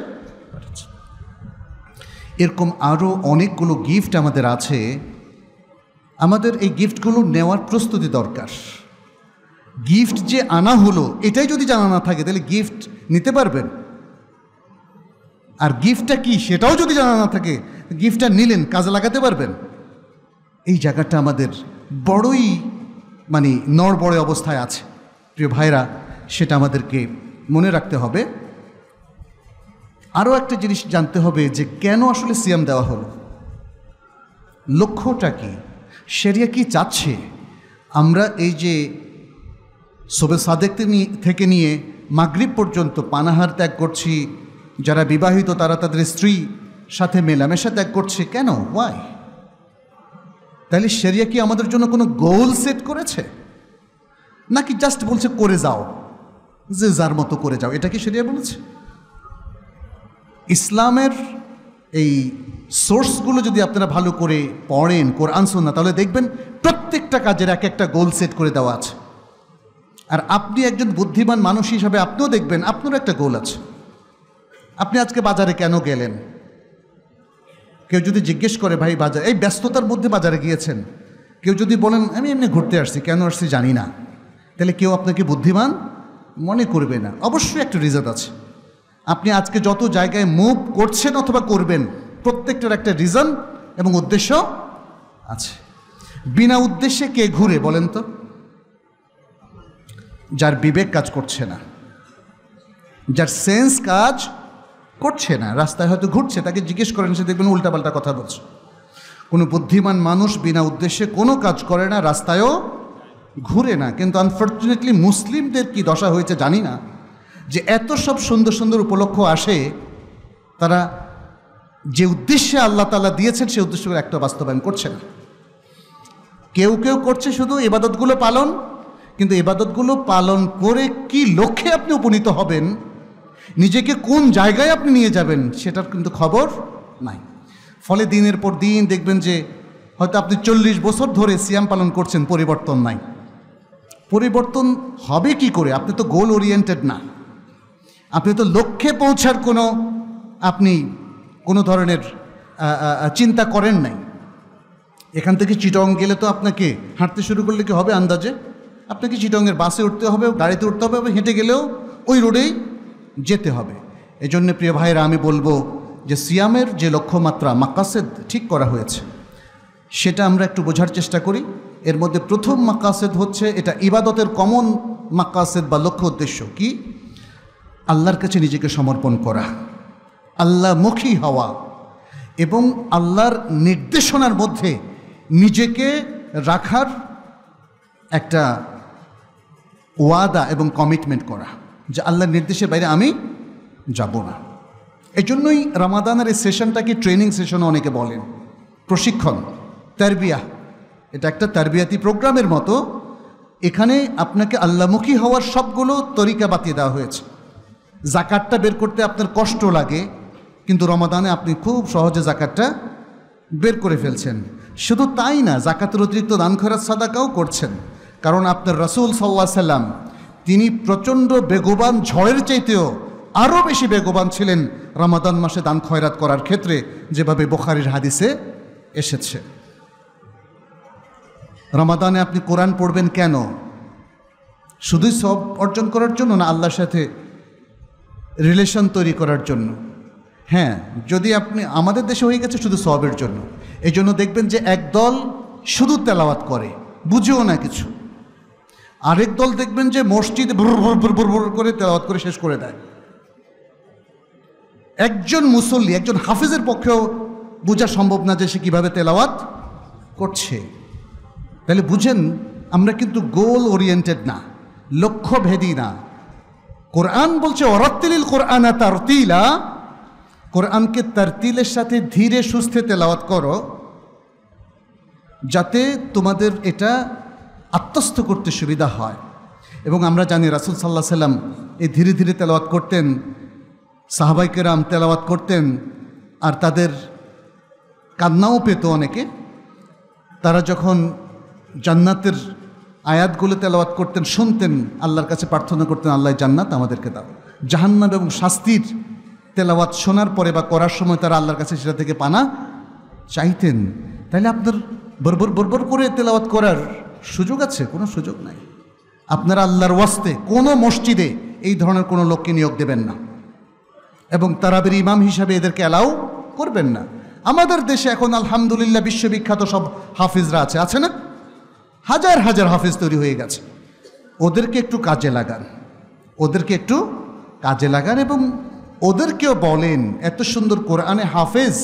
পাঠাচ্ছেন এরকম আরও অনেকগুলো গিফট আমাদের আছে আমাদের এই গিফটগুলো নেওয়ার প্রস্তুতি দরকার গিফট যে আনা হলো এটাই যদি জানা না থাকে তাহলে গিফট নিতে পারবেন আর গিফটটা কি সেটাও যদি জানা না থাকে গিফটটা নিলেন কাজে লাগাতে পারবেন এই জায়গাটা আমাদের বড়ই মানে নড়বড়ে অবস্থায় আছে প্রিয় ভাইরা সেটা আমাদেরকে মনে রাখতে হবে আরও একটা জিনিস জানতে হবে যে কেন আসলে সিএম দেওয়া হলো লক্ষ্যটা কি সেরিয়া কি চাচ্ছে আমরা এই যে সোবে সাদেক থেকে নিয়ে মাগরিব পর্যন্ত পানাহার ত্যাগ করছি যারা বিবাহিত তারা তাদের স্ত্রী সাথে মেলামেশা ত্যাগ করছে কেন ওয়াই তাহলে সেরিয়া কি আমাদের জন্য কোনো গোল সেট করেছে নাকি জাস্ট বলছে করে যাও যে যার মতো করে যাও এটা কি সেরিয়া বলেছে ইসলামের এই সোর্সগুলো যদি আপনারা ভালো করে পড়েন কোরআন না তাহলে দেখবেন প্রত্যেকটা কাজের এক একটা গোল সেট করে দেওয়া আছে আর আপনি একজন বুদ্ধিমান মানুষ হিসাবে আপনিও দেখবেন আপনারও একটা গোল আছে আপনি আজকে বাজারে কেন গেলেন কেউ যদি জিজ্ঞেস করে ভাই বাজার এই ব্যস্ততার মধ্যে বাজারে গিয়েছেন কেউ যদি বলেন আমি এমনি ঘুরতে আসছি কেন আসছি জানি না তাহলে কেউ আপনাকে বুদ্ধিমান মনে করবে না অবশ্যই একটা রিজাল্ট আছে আপনি আজকে যত জায়গায় মুভ করছেন অথবা করবেন প্রত্যেকটার একটা রিজন এবং উদ্দেশ্য আছে বিনা উদ্দেশ্যে কে ঘুরে বলেন তো যার বিবেক কাজ করছে না যার সেন্স কাজ করছে না রাস্তায় হয়তো ঘুরছে তাকে জিজ্ঞেস করেন সে দেখবেন উল্টাপাল্টা কথা বলছে কোনো বুদ্ধিমান মানুষ বিনা উদ্দেশ্যে কোনো কাজ করে না রাস্তায়ও ঘুরে না কিন্তু আনফর্চুনেটলি মুসলিমদের কি দশা হয়েছে জানি না যে এত সব সুন্দর সুন্দর উপলক্ষ আসে তারা যে উদ্দেশ্যে আল্লাহ তালা দিয়েছেন সেই উদ্দেশ্যগুলো একটা বাস্তবায়ন করছে না কেউ কেউ করছে শুধু এবাদতগুলো পালন কিন্তু এবাদতগুলো পালন করে কি লক্ষ্যে আপনি উপনীত হবেন নিজেকে কোন জায়গায় আপনি নিয়ে যাবেন সেটার কিন্তু খবর নাই ফলে দিনের পর দিন দেখবেন যে হয়তো আপনি চল্লিশ বছর ধরে সিয়াম পালন করছেন পরিবর্তন নাই পরিবর্তন হবে কি করে আপনি তো গোল ওরিয়েন্টেড না আপনি তো লক্ষ্যে পৌঁছার কোনো আপনি কোনো ধরনের চিন্তা করেন নাই এখান থেকে চিটং গেলে তো আপনাকে হাঁটতে শুরু করলে কি হবে আন্দাজে আপনাকে চিটংয়ের বাসে উঠতে হবে গাড়িতে উঠতে হবে হেঁটে গেলেও ওই রোডেই যেতে হবে এই জন্য প্রিয় ভাইরা আমি বলবো যে সিয়ামের যে লক্ষ্যমাত্রা মাকাসেদ ঠিক করা হয়েছে সেটা আমরা একটু বোঝার চেষ্টা করি এর মধ্যে প্রথম মাকাসেদ হচ্ছে এটা ইবাদতের কমন মাকাসেদ বা লক্ষ্য উদ্দেশ্য কি আল্লাহর কাছে নিজেকে সমর্পণ করা আল্লাহমুখী হওয়া এবং আল্লাহর নির্দেশনার মধ্যে নিজেকে রাখার একটা ওয়াদা এবং কমিটমেন্ট করা যে আল্লাহর নির্দেশের বাইরে আমি যাব না এই জন্যই রামাদানের এই সেশনটাকে ট্রেনিং সেশনও অনেকে বলেন প্রশিক্ষণ তারবিয়া এটা একটা তারবিয়াতি প্রোগ্রামের মতো এখানে আপনাকে আল্লামুখী হওয়ার সবগুলো তরিকা বাতিয়ে দেওয়া হয়েছে জাকাতটা বের করতে আপনার কষ্ট লাগে কিন্তু রমাদানে আপনি খুব সহজে জাকাতটা বের করে ফেলছেন শুধু তাই না জাকাতের অতিরিক্ত দান খরাজ সাদাকাও করছেন কারণ আপনার রসুল সাল্লাহ সাল্লাম তিনি প্রচণ্ড বেগবান ঝড়ের চাইতেও আরও বেশি বেগবান ছিলেন রামাদান মাসে দান খয়রাত করার ক্ষেত্রে যেভাবে বোখারির হাদিসে এসেছে রামাদানে আপনি কোরআন পড়বেন কেন শুধুই সব অর্জন করার জন্য না আল্লাহর সাথে রিলেশন তৈরি করার জন্য হ্যাঁ যদি আপনি আমাদের দেশে হয়ে গেছে শুধু সবের জন্য এই জন্য দেখবেন যে একদল শুধু তেলাওয়াত করে বুঝেও না কিছু আরেক দল দেখবেন যে মসজিদ ভুর করে তেলাওয়াত করে শেষ করে দেয় একজন মুসল্লি একজন হাফিজের পক্ষেও বোঝা সম্ভব না যে সে কীভাবে তেলাওয়াত করছে তাহলে বুঝেন আমরা কিন্তু গোল ওরিয়েন্টেড না ভেদি না কোরআন বলছে অরাত্তিলিল কোরআন তার তিলা কোরআনকে তার তিলের সাথে ধীরে সুস্থে তেলাওয়াত করো যাতে তোমাদের এটা আত্মস্থ করতে সুবিধা হয় এবং আমরা জানি রাসুল সাল্লাহ সাল্লাম এই ধীরে ধীরে তেলাওয়াত করতেন সাহাবাইকেরাম তেলাওয়াত করতেন আর তাদের কান্নাও পেত অনেকে তারা যখন জান্নাতের আয়াতগুলো তেলাওয়াত করতেন শুনতেন আল্লাহর কাছে প্রার্থনা করতেন আল্লাহ জান্নাত আমাদেরকে দাও জাহান্নাত এবং শাস্তির তেলাওয়াত শোনার পরে বা করার সময় তারা আল্লাহর কাছে সেটা থেকে পানা চাইতেন তাহলে আপনার বরবর বরবর করে তেলাওয়াত করার সুযোগ আছে কোনো সুযোগ নাই আপনারা আল্লাহর ওয়াস্তে কোনো মসজিদে এই ধরনের কোনো লোককে নিয়োগ দেবেন না এবং তারাবির ইমাম হিসাবে এদেরকে অ্যালাউ করবেন না আমাদের দেশে এখন আলহামদুলিল্লাহ বিশ্ববিখ্যাত সব হাফিজরা আছে আছে না হাজার হাজার হাফিজ তৈরি হয়ে গেছে ওদেরকে একটু কাজে লাগান ওদেরকে একটু কাজে লাগান এবং ওদেরকেও বলেন এত সুন্দর কোরআনে হাফেজ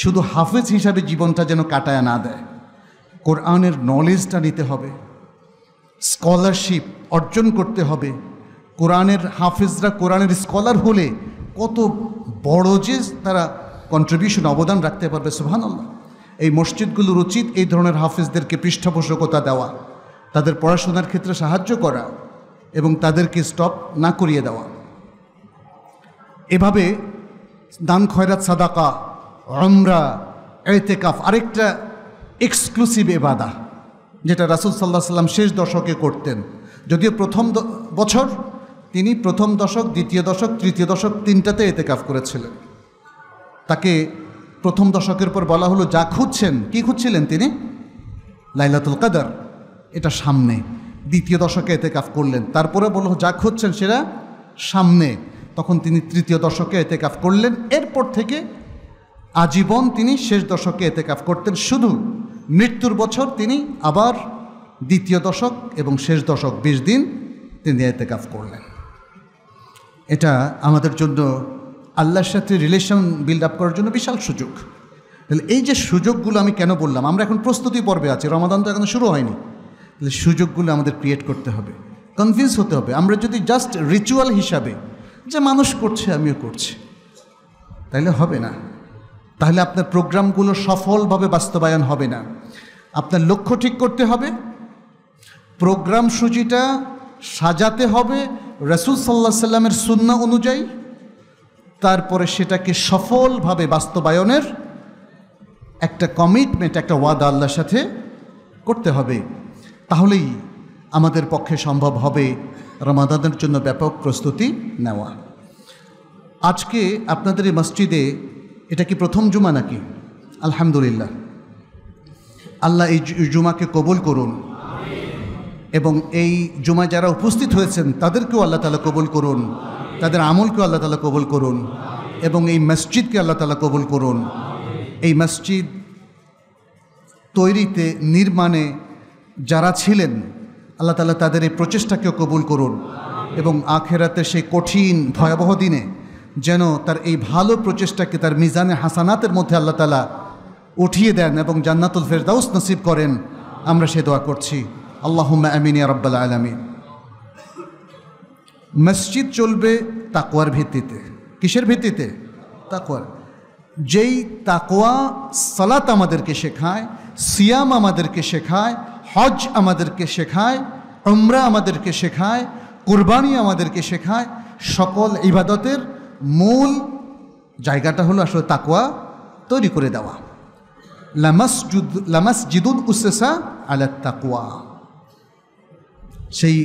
শুধু হাফেজ হিসাবে জীবনটা যেন কাটায় না দেয় কোরআনের নলেজটা নিতে হবে স্কলারশিপ অর্জন করতে হবে কোরআনের হাফিজরা কোরআনের স্কলার হলে কত বড় যে তারা কন্ট্রিবিউশন অবদান রাখতে পারবে সুবহানাল্লাহ এই মসজিদগুলোর উচিত এই ধরনের হাফিজদেরকে পৃষ্ঠপোষকতা দেওয়া তাদের পড়াশোনার ক্ষেত্রে সাহায্য করা এবং তাদেরকে স্টপ না করিয়ে দেওয়া এভাবে দান খয়রাত সাদাকা অমরা এতেকাফ আরেকটা এক্সক্লুসিভ এবাদা যেটা রাসুল সাল্লাহ সাল্লাম শেষ দশকে করতেন যদিও প্রথম বছর তিনি প্রথম দশক দ্বিতীয় দশক তৃতীয় দশক তিনটাতে এতেকাফ করেছিলেন তাকে প্রথম দশকের পর বলা হলো যা খুঁজছেন কি খুঁজছিলেন তিনি লাইলাতুল কাদার এটা সামনে দ্বিতীয় দশকে এতেকাফ করলেন তারপরে বলল যা খুঁজছেন সেটা সামনে তখন তিনি তৃতীয় দশকে এতেকাফ করলেন এরপর থেকে আজীবন তিনি শেষ দশকে এতেকাফ করতেন শুধু মৃত্যুর বছর তিনি আবার দ্বিতীয় দশক এবং শেষ দশক বিশ দিন তিনি কাজ করলেন এটা আমাদের জন্য আল্লাহর সাথে রিলেশন বিল্ড আপ করার জন্য বিশাল সুযোগ তাহলে এই যে সুযোগগুলো আমি কেন বললাম আমরা এখন প্রস্তুতি পর্বে আছি রমাদান তো এখন শুরু হয়নি তাহলে সুযোগগুলো আমাদের ক্রিয়েট করতে হবে কনভিন্স হতে হবে আমরা যদি জাস্ট রিচুয়াল হিসাবে যে মানুষ করছে আমিও করছি তাহলে হবে না তাহলে আপনার প্রোগ্রামগুলো সফলভাবে বাস্তবায়ন হবে না আপনার লক্ষ্য ঠিক করতে হবে প্রোগ্রাম সূচিটা সাজাতে হবে রসুল সাল্লাহ সাল্লামের সুন্না অনুযায়ী তারপরে সেটাকে সফলভাবে বাস্তবায়নের একটা কমিটমেন্ট একটা ওয়াদা আল্লাহর সাথে করতে হবে তাহলেই আমাদের পক্ষে সম্ভব হবে রমাদানের জন্য ব্যাপক প্রস্তুতি নেওয়া আজকে আপনাদের এই মসজিদে এটা কি প্রথম জুমা নাকি আলহামদুলিল্লাহ আল্লাহ এই জুমাকে কবুল করুন এবং এই জুমায় যারা উপস্থিত হয়েছেন তাদেরকেও আল্লাহ তালা কবুল করুন তাদের আমলকেও আল্লাহ তালা কবুল করুন এবং এই মসজিদকে আল্লাহ তালা কবুল করুন এই মসজিদ তৈরিতে নির্মাণে যারা ছিলেন আল্লাহ তালা তাদের এই প্রচেষ্টাকেও কবুল করুন এবং আখেরাতে সেই কঠিন ভয়াবহ দিনে যেন তার এই ভালো প্রচেষ্টাকে তার মিজানে হাসানাতের মধ্যে আল্লাহ তালা উঠিয়ে দেন এবং জান্নাতুল ফেরদাউস নসিব করেন আমরা সে দোয়া করছি আল্লাহ আমিন রব্বাল আলমিন মসজিদ চলবে তাকোয়ার ভিত্তিতে কিসের ভিত্তিতে তাকোয়ার যেই তাকোয়া সালাত আমাদেরকে শেখায় সিয়াম আমাদেরকে শেখায় হজ আমাদেরকে শেখায় উমরা আমাদেরকে শেখায় কুরবানি আমাদেরকে শেখায় সকল ইবাদতের মূল জায়গাটা হলো আসলে তাকোয়া তৈরি করে দেওয়া সেই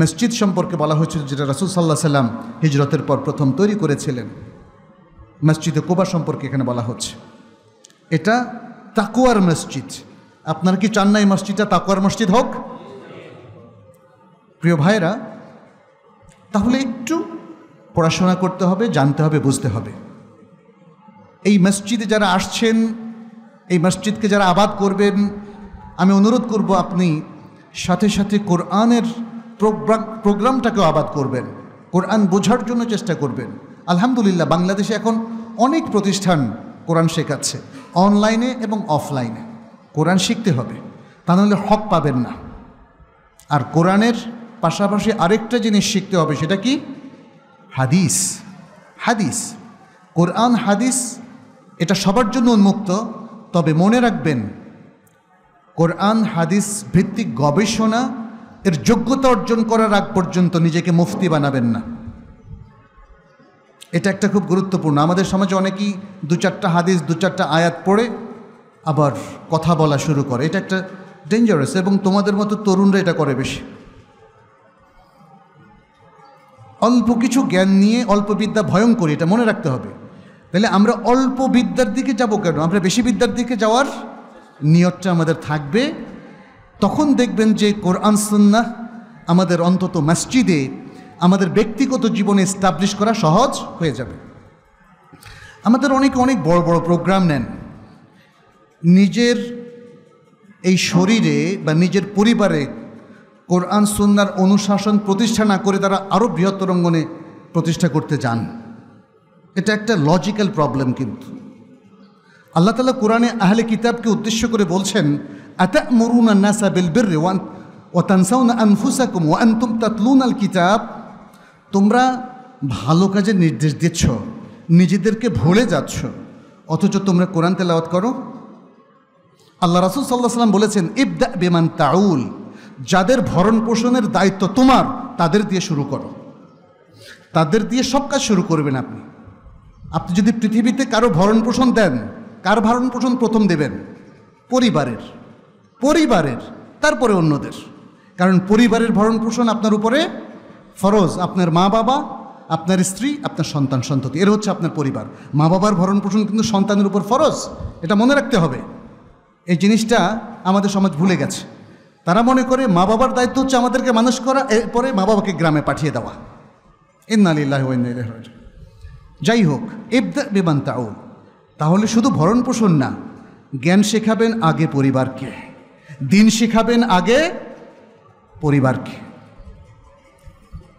মসজিদ সম্পর্কে বলা হয়েছিল যেটা রাসুল সাল্লাহ সাল্লাম হিজরতের পর প্রথম তৈরি করেছিলেন মসজিদে কোবা সম্পর্কে এখানে বলা হচ্ছে এটা তাকুয়ার মসজিদ আপনার কি চান নাই মসজিদটা তাকুয়ার মসজিদ হোক প্রিয় ভাইরা তাহলে একটু পড়াশোনা করতে হবে জানতে হবে বুঝতে হবে এই মসজিদে যারা আসছেন এই মসজিদকে যারা আবাদ করবেন আমি অনুরোধ করব আপনি সাথে সাথে কোরআনের প্রোগ্রামটাকেও আবাদ করবেন কোরআন বোঝার জন্য চেষ্টা করবেন আলহামদুলিল্লাহ বাংলাদেশে এখন অনেক প্রতিষ্ঠান কোরআন শেখাচ্ছে অনলাইনে এবং অফলাইনে কোরআন শিখতে হবে তা নাহলে হক পাবেন না আর কোরআনের পাশাপাশি আরেকটা জিনিস শিখতে হবে সেটা কি হাদিস হাদিস কোরআন হাদিস এটা সবার জন্য উন্মুক্ত তবে মনে রাখবেন কোরআন হাদিস ভিত্তিক গবেষণা এর যোগ্যতা অর্জন করার আগ পর্যন্ত নিজেকে মুফতি বানাবেন না এটা একটা খুব গুরুত্বপূর্ণ আমাদের সমাজে অনেকেই দু চারটা হাদিস দু চারটা আয়াত পড়ে আবার কথা বলা শুরু করে এটা একটা ডেঞ্জারাস এবং তোমাদের মতো তরুণরা এটা করে বেশি অল্প কিছু জ্ঞান নিয়ে অল্প বিদ্যা ভয়ঙ্কর এটা মনে রাখতে হবে তাহলে আমরা অল্প বিদ্যার দিকে যাব কেন আমরা বেশি বিদ্যার দিকে যাওয়ার নিয়তটা আমাদের থাকবে তখন দেখবেন যে কোরআন সন্না আমাদের অন্তত মসজিদে আমাদের ব্যক্তিগত জীবনে স্টাবলিশ করা সহজ হয়ে যাবে আমাদের অনেকে অনেক বড় বড় প্রোগ্রাম নেন নিজের এই শরীরে বা নিজের পরিবারে কোরআন সন্ন্যার অনুশাসন প্রতিষ্ঠা না করে তারা আরও বৃহত্তর অঙ্গনে প্রতিষ্ঠা করতে যান এটা একটা লজিক্যাল প্রবলেম কিন্তু আল্লাহ তালা কোরআনে আহলে কিতাবকে উদ্দেশ্য করে বলছেন আতা মরুনা নাসা বেলবের ওয়ান ও তানসাউনা আনফুসাকুম ওয়ান তুম তাতলুন আল কিতাব তোমরা ভালো কাজের নির্দেশ দিচ্ছ নিজেদেরকে ভুলে যাচ্ছ অথচ তোমরা কোরআন তেলাওয়াত করো আল্লাহ রাসুল সাল্লাহ সাল্লাম বলেছেন ইবদা বেমান তাউল যাদের ভরণ পোষণের দায়িত্ব তোমার তাদের দিয়ে শুরু করো তাদের দিয়ে সব কাজ শুরু করবেন আপনি আপনি যদি পৃথিবীতে কারো ভরণ পোষণ দেন কার ভরণ পোষণ প্রথম দেবেন পরিবারের পরিবারের তারপরে অন্যদের কারণ পরিবারের ভরণ পোষণ আপনার উপরে ফরজ আপনার মা বাবা আপনার স্ত্রী আপনার সন্তান সন্ততি এর হচ্ছে আপনার পরিবার মা বাবার ভরণ পোষণ কিন্তু সন্তানের উপর ফরজ এটা মনে রাখতে হবে এই জিনিসটা আমাদের সমাজ ভুলে গেছে তারা মনে করে মা বাবার দায়িত্ব হচ্ছে আমাদেরকে মানুষ করা এরপরে মা বাবাকে গ্রামে পাঠিয়ে দেওয়া ইন্নালিল্লাহ ইন্নাল যাই হোক এবদা বিমান তাও তাহলে শুধু ভরণ পোষণ না জ্ঞান শেখাবেন আগে পরিবারকে দিন শেখাবেন আগে পরিবারকে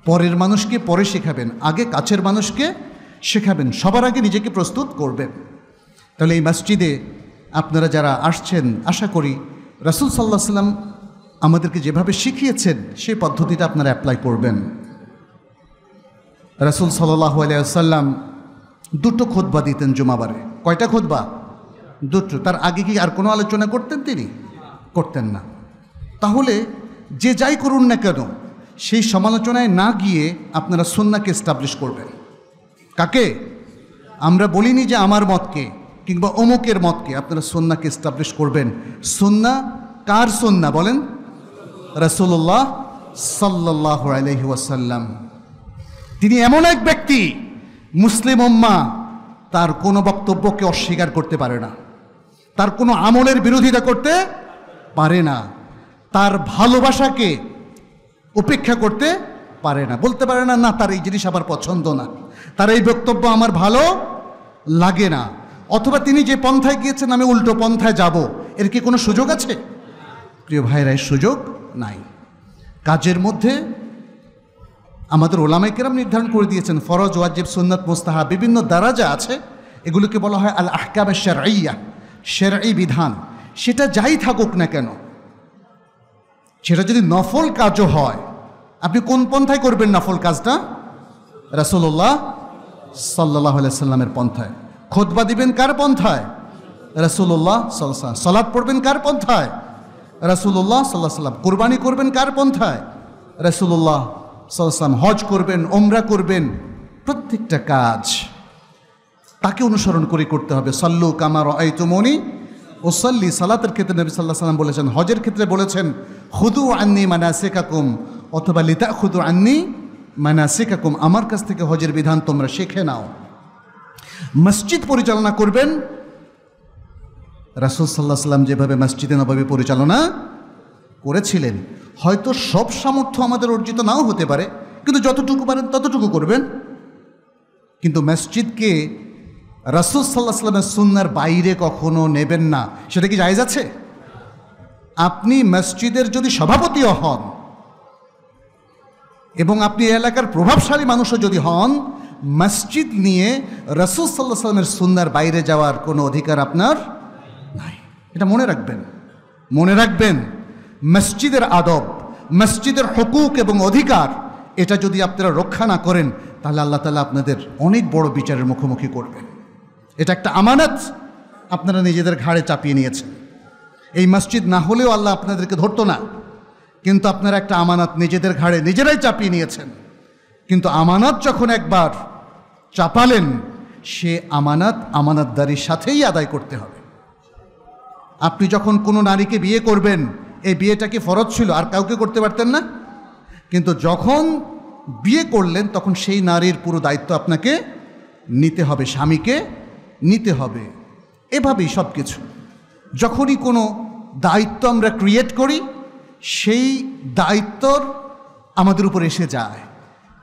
পরের মানুষকে পরে শেখাবেন আগে কাছের মানুষকে শেখাবেন সবার আগে নিজেকে প্রস্তুত করবেন তাহলে এই মসজিদে আপনারা যারা আসছেন আশা করি রাসুল সাল্লাহ সাল্লাম আমাদেরকে যেভাবে শিখিয়েছেন সেই পদ্ধতিটা আপনারা অ্যাপ্লাই করবেন রাসুল সাল্লাহ আলিয়া সাল্লাম দুটো খোদবা দিতেন জুমাবারে কয়টা খোদবা দুটো তার আগে কি আর কোনো আলোচনা করতেন তিনি করতেন না তাহলে যে যাই করুন না কেন সেই সমালোচনায় না গিয়ে আপনারা সন্নাকে এস্টাবলিশ করবেন কাকে আমরা বলিনি যে আমার মতকে কিংবা অমুকের মতকে আপনারা সন্নাকে এস্টাবলিশ করবেন সন্না কার সন্না বলেন রসুল্লাহ সাল্লাহ আলহি ওয়াসাল্লাম তিনি এমন এক ব্যক্তি মুসলিম উম্মা তার কোনো বক্তব্যকে অস্বীকার করতে পারে না তার কোনো আমলের বিরোধিতা করতে পারে না তার ভালোবাসাকে উপেক্ষা করতে পারে না বলতে পারে না না তার এই জিনিস আমার পছন্দ না তার এই বক্তব্য আমার ভালো লাগে না অথবা তিনি যে পন্থায় গিয়েছেন আমি উল্টো পন্থায় যাব এর কি কোনো সুযোগ আছে প্রিয় ভাইরা সুযোগ নাই কাজের মধ্যে আমাদের কেরাম নির্ধারণ করে দিয়েছেন ফরজ ওয়াজিব সুন্নত মোস্তাহা বিভিন্ন দারাজা আছে এগুলোকে বলা হয় আল আহকাবে শেরাইয়া শেরাই বিধান সেটা যাই থাকুক না কেন সেটা যদি নফল কাজও হয় আপনি কোন পন্থায় করবেন নফল কাজটা রাসোল্লাহ সাল্লাহ সাল্লামের পন্থায় খোদবা দিবেন কার পন্থায় রাসুল্লাহ সাল্লাম সলাদ পড়বেন কার পন্থায় রাসুল্লাহ সাল্লাহ সাল্লাম কোরবানি করবেন কার পন্থায় রাসুল্লাহ সাল্লাম হজ করবেন ওমরা করবেন প্রত্যেকটা কাজ তাকে অনুসরণ করে করতে হবে সাল্লু কামার আয়তুমনি সাল্লি সালাতের ক্ষেত্রে নবী সাল্লাহ সাল্লাম বলেছেন হজের ক্ষেত্রে বলেছেন খুদু আন্নি মানাসেকাকুম অথবা লিতা খুদু আন্নি মানাসেকাকুম আমার কাছ থেকে হজের বিধান তোমরা শিখে নাও মসজিদ পরিচালনা করবেন রাসুল সাল্লাহ সাল্লাম যেভাবে মসজিদে নবাবী পরিচালনা করেছিলেন হয়তো সব সামর্থ্য আমাদের অর্জিত নাও হতে পারে কিন্তু যতটুকু পারেন ততটুকু করবেন কিন্তু মসজিদকে রাসুল সাল্লাহ সাল্লামের সুন্নার বাইরে কখনো নেবেন না সেটা কি জায়জ আছে আপনি মসজিদের যদি সভাপতিও হন এবং আপনি এলাকার প্রভাবশালী মানুষও যদি হন মসজিদ নিয়ে রসুল সাল্লাহ সাল্লামের সুন্নার বাইরে যাওয়ার কোনো অধিকার আপনার নাই এটা মনে রাখবেন মনে রাখবেন মসজিদের আদব মসজিদের হকুক এবং অধিকার এটা যদি আপনারা রক্ষা না করেন তাহলে আল্লাহ তালা আপনাদের অনেক বড় বিচারের মুখোমুখি করবেন এটা একটা আমানত আপনারা নিজেদের ঘাড়ে চাপিয়ে নিয়েছেন এই মসজিদ না হলেও আল্লাহ আপনাদেরকে ধরতো না কিন্তু আপনারা একটা আমানত নিজেদের ঘাড়ে নিজেরাই চাপিয়ে নিয়েছেন কিন্তু আমানত যখন একবার চাপালেন সে আমানত আমানতদারির সাথেই আদায় করতে হবে আপনি যখন কোনো নারীকে বিয়ে করবেন এই বিয়েটা কি ফরজ ছিল আর কাউকে করতে পারতেন না কিন্তু যখন বিয়ে করলেন তখন সেই নারীর পুরো দায়িত্ব আপনাকে নিতে হবে স্বামীকে নিতে হবে এভাবেই সব কিছু যখনই কোনো দায়িত্ব আমরা ক্রিয়েট করি সেই দায়িত্বর আমাদের উপর এসে যায়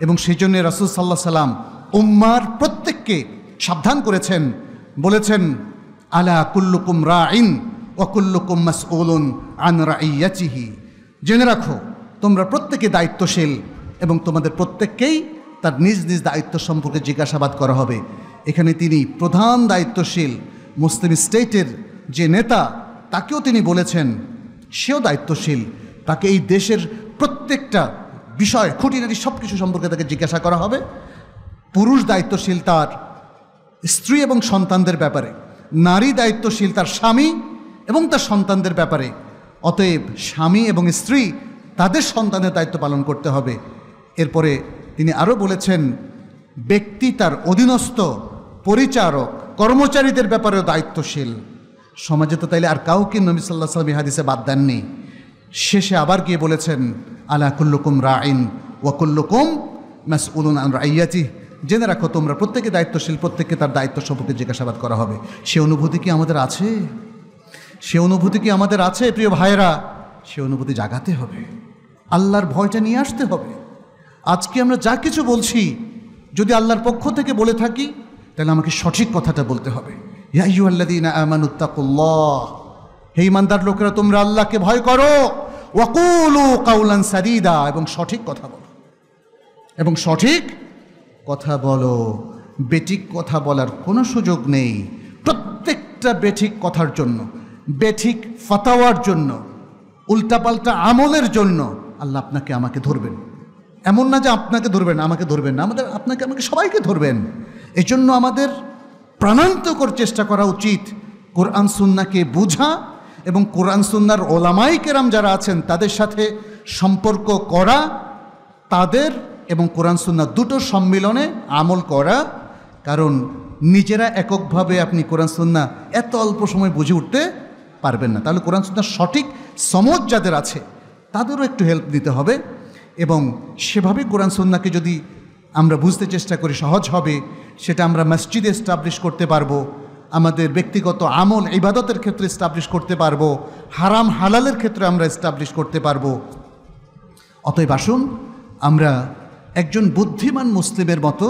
এবং সেই জন্যে রাসুল সাল্লাহ সাল্লাম উম্মার প্রত্যেককে সাবধান করেছেন বলেছেন আলা কুল্লুকুম রা আইন অকুল্লকুম মাসউলুন আন রাইয়াচিহি জেনে রাখো তোমরা প্রত্যেকে দায়িত্বশীল এবং তোমাদের প্রত্যেককেই তার নিজ নিজ দায়িত্ব সম্পর্কে জিজ্ঞাসাবাদ করা হবে এখানে তিনি প্রধান দায়িত্বশীল মুসলিম স্টেটের যে নেতা তাকেও তিনি বলেছেন সেও দায়িত্বশীল তাকে এই দেশের প্রত্যেকটা বিষয় খুঁটিনাটি সব কিছু সম্পর্কে তাকে জিজ্ঞাসা করা হবে পুরুষ দায়িত্বশীল তার স্ত্রী এবং সন্তানদের ব্যাপারে নারী দায়িত্বশীল তার স্বামী এবং তার সন্তানদের ব্যাপারে অতএব স্বামী এবং স্ত্রী তাদের সন্তানের দায়িত্ব পালন করতে হবে এরপরে তিনি আরও বলেছেন ব্যক্তি তার অধীনস্থ পরিচারক কর্মচারীদের ব্যাপারেও দায়িত্বশীল সমাজে তো তাইলে আর কাউকে নবী সাল্লাহ সাল্লাম হাদিসে বাদ দেননি শেষে আবার গিয়ে বলেছেন আলা কুল্লুকুম রাইন ওয়াকুল্লুকুম ম্যাস উলুন রাইয়াজি জেনে রাখো তোমরা প্রত্যেকে দায়িত্বশীল প্রত্যেককে তার দায়িত্ব সম্পর্কে জিজ্ঞাসাবাদ করা হবে সে অনুভূতি কি আমাদের আছে সে অনুভূতি কি আমাদের আছে প্রিয় ভাইয়েরা সে অনুভূতি জাগাতে হবে আল্লাহর ভয়টা নিয়ে আসতে হবে আজকে আমরা যা কিছু বলছি যদি আল্লাহর পক্ষ থেকে বলে থাকি তাহলে আমাকে সঠিক কথাটা বলতে হবে ইয়াইউ আল্লাদিন আমানুত্তাকুল্লাহ হে ইমানদার লোকেরা তোমরা আল্লাহকে ভয় করো ওয়াকুলু কাউলান সাদিদা এবং সঠিক কথা বলো এবং সঠিক কথা বলো বেটিক কথা বলার কোনো সুযোগ নেই প্রত্যেকটা বেঠিক কথার জন্য বেঠিক ফাতাওয়ার জন্য উল্টাপাল্টা আমলের জন্য আল্লাহ আপনাকে আমাকে ধরবেন এমন না যে আপনাকে ধরবেন আমাকে ধরবেন না আমাদের আপনাকে আমাকে সবাইকে ধরবেন এজন্য আমাদের প্রাণান্তকর চেষ্টা করা উচিত কোরআন সুন্নাকে বোঝা এবং কোরআন সুন্নার ওলামাই কেরাম যারা আছেন তাদের সাথে সম্পর্ক করা তাদের এবং কোরআন সুন্না দুটো সম্মিলনে আমল করা কারণ নিজেরা এককভাবে আপনি কোরআন সুন্না এত অল্প সময় বুঝে উঠতে পারবেন না তাহলে কোরআন সুন্দর সঠিক সমজ যাদের আছে তাদেরও একটু হেল্প দিতে হবে এবং সেভাবে কোরআন সুন্নাকে যদি আমরা বুঝতে চেষ্টা করি সহজ হবে সেটা আমরা মসজিদে এস্টাবলিশ করতে পারবো আমাদের ব্যক্তিগত আমল ইবাদতের ক্ষেত্রে এস্টাবলিশ করতে পারবো হারাম হালালের ক্ষেত্রে আমরা এস্টাবলিশ করতে পারবো অতএব আসুন আমরা একজন বুদ্ধিমান মুসলিমের মতো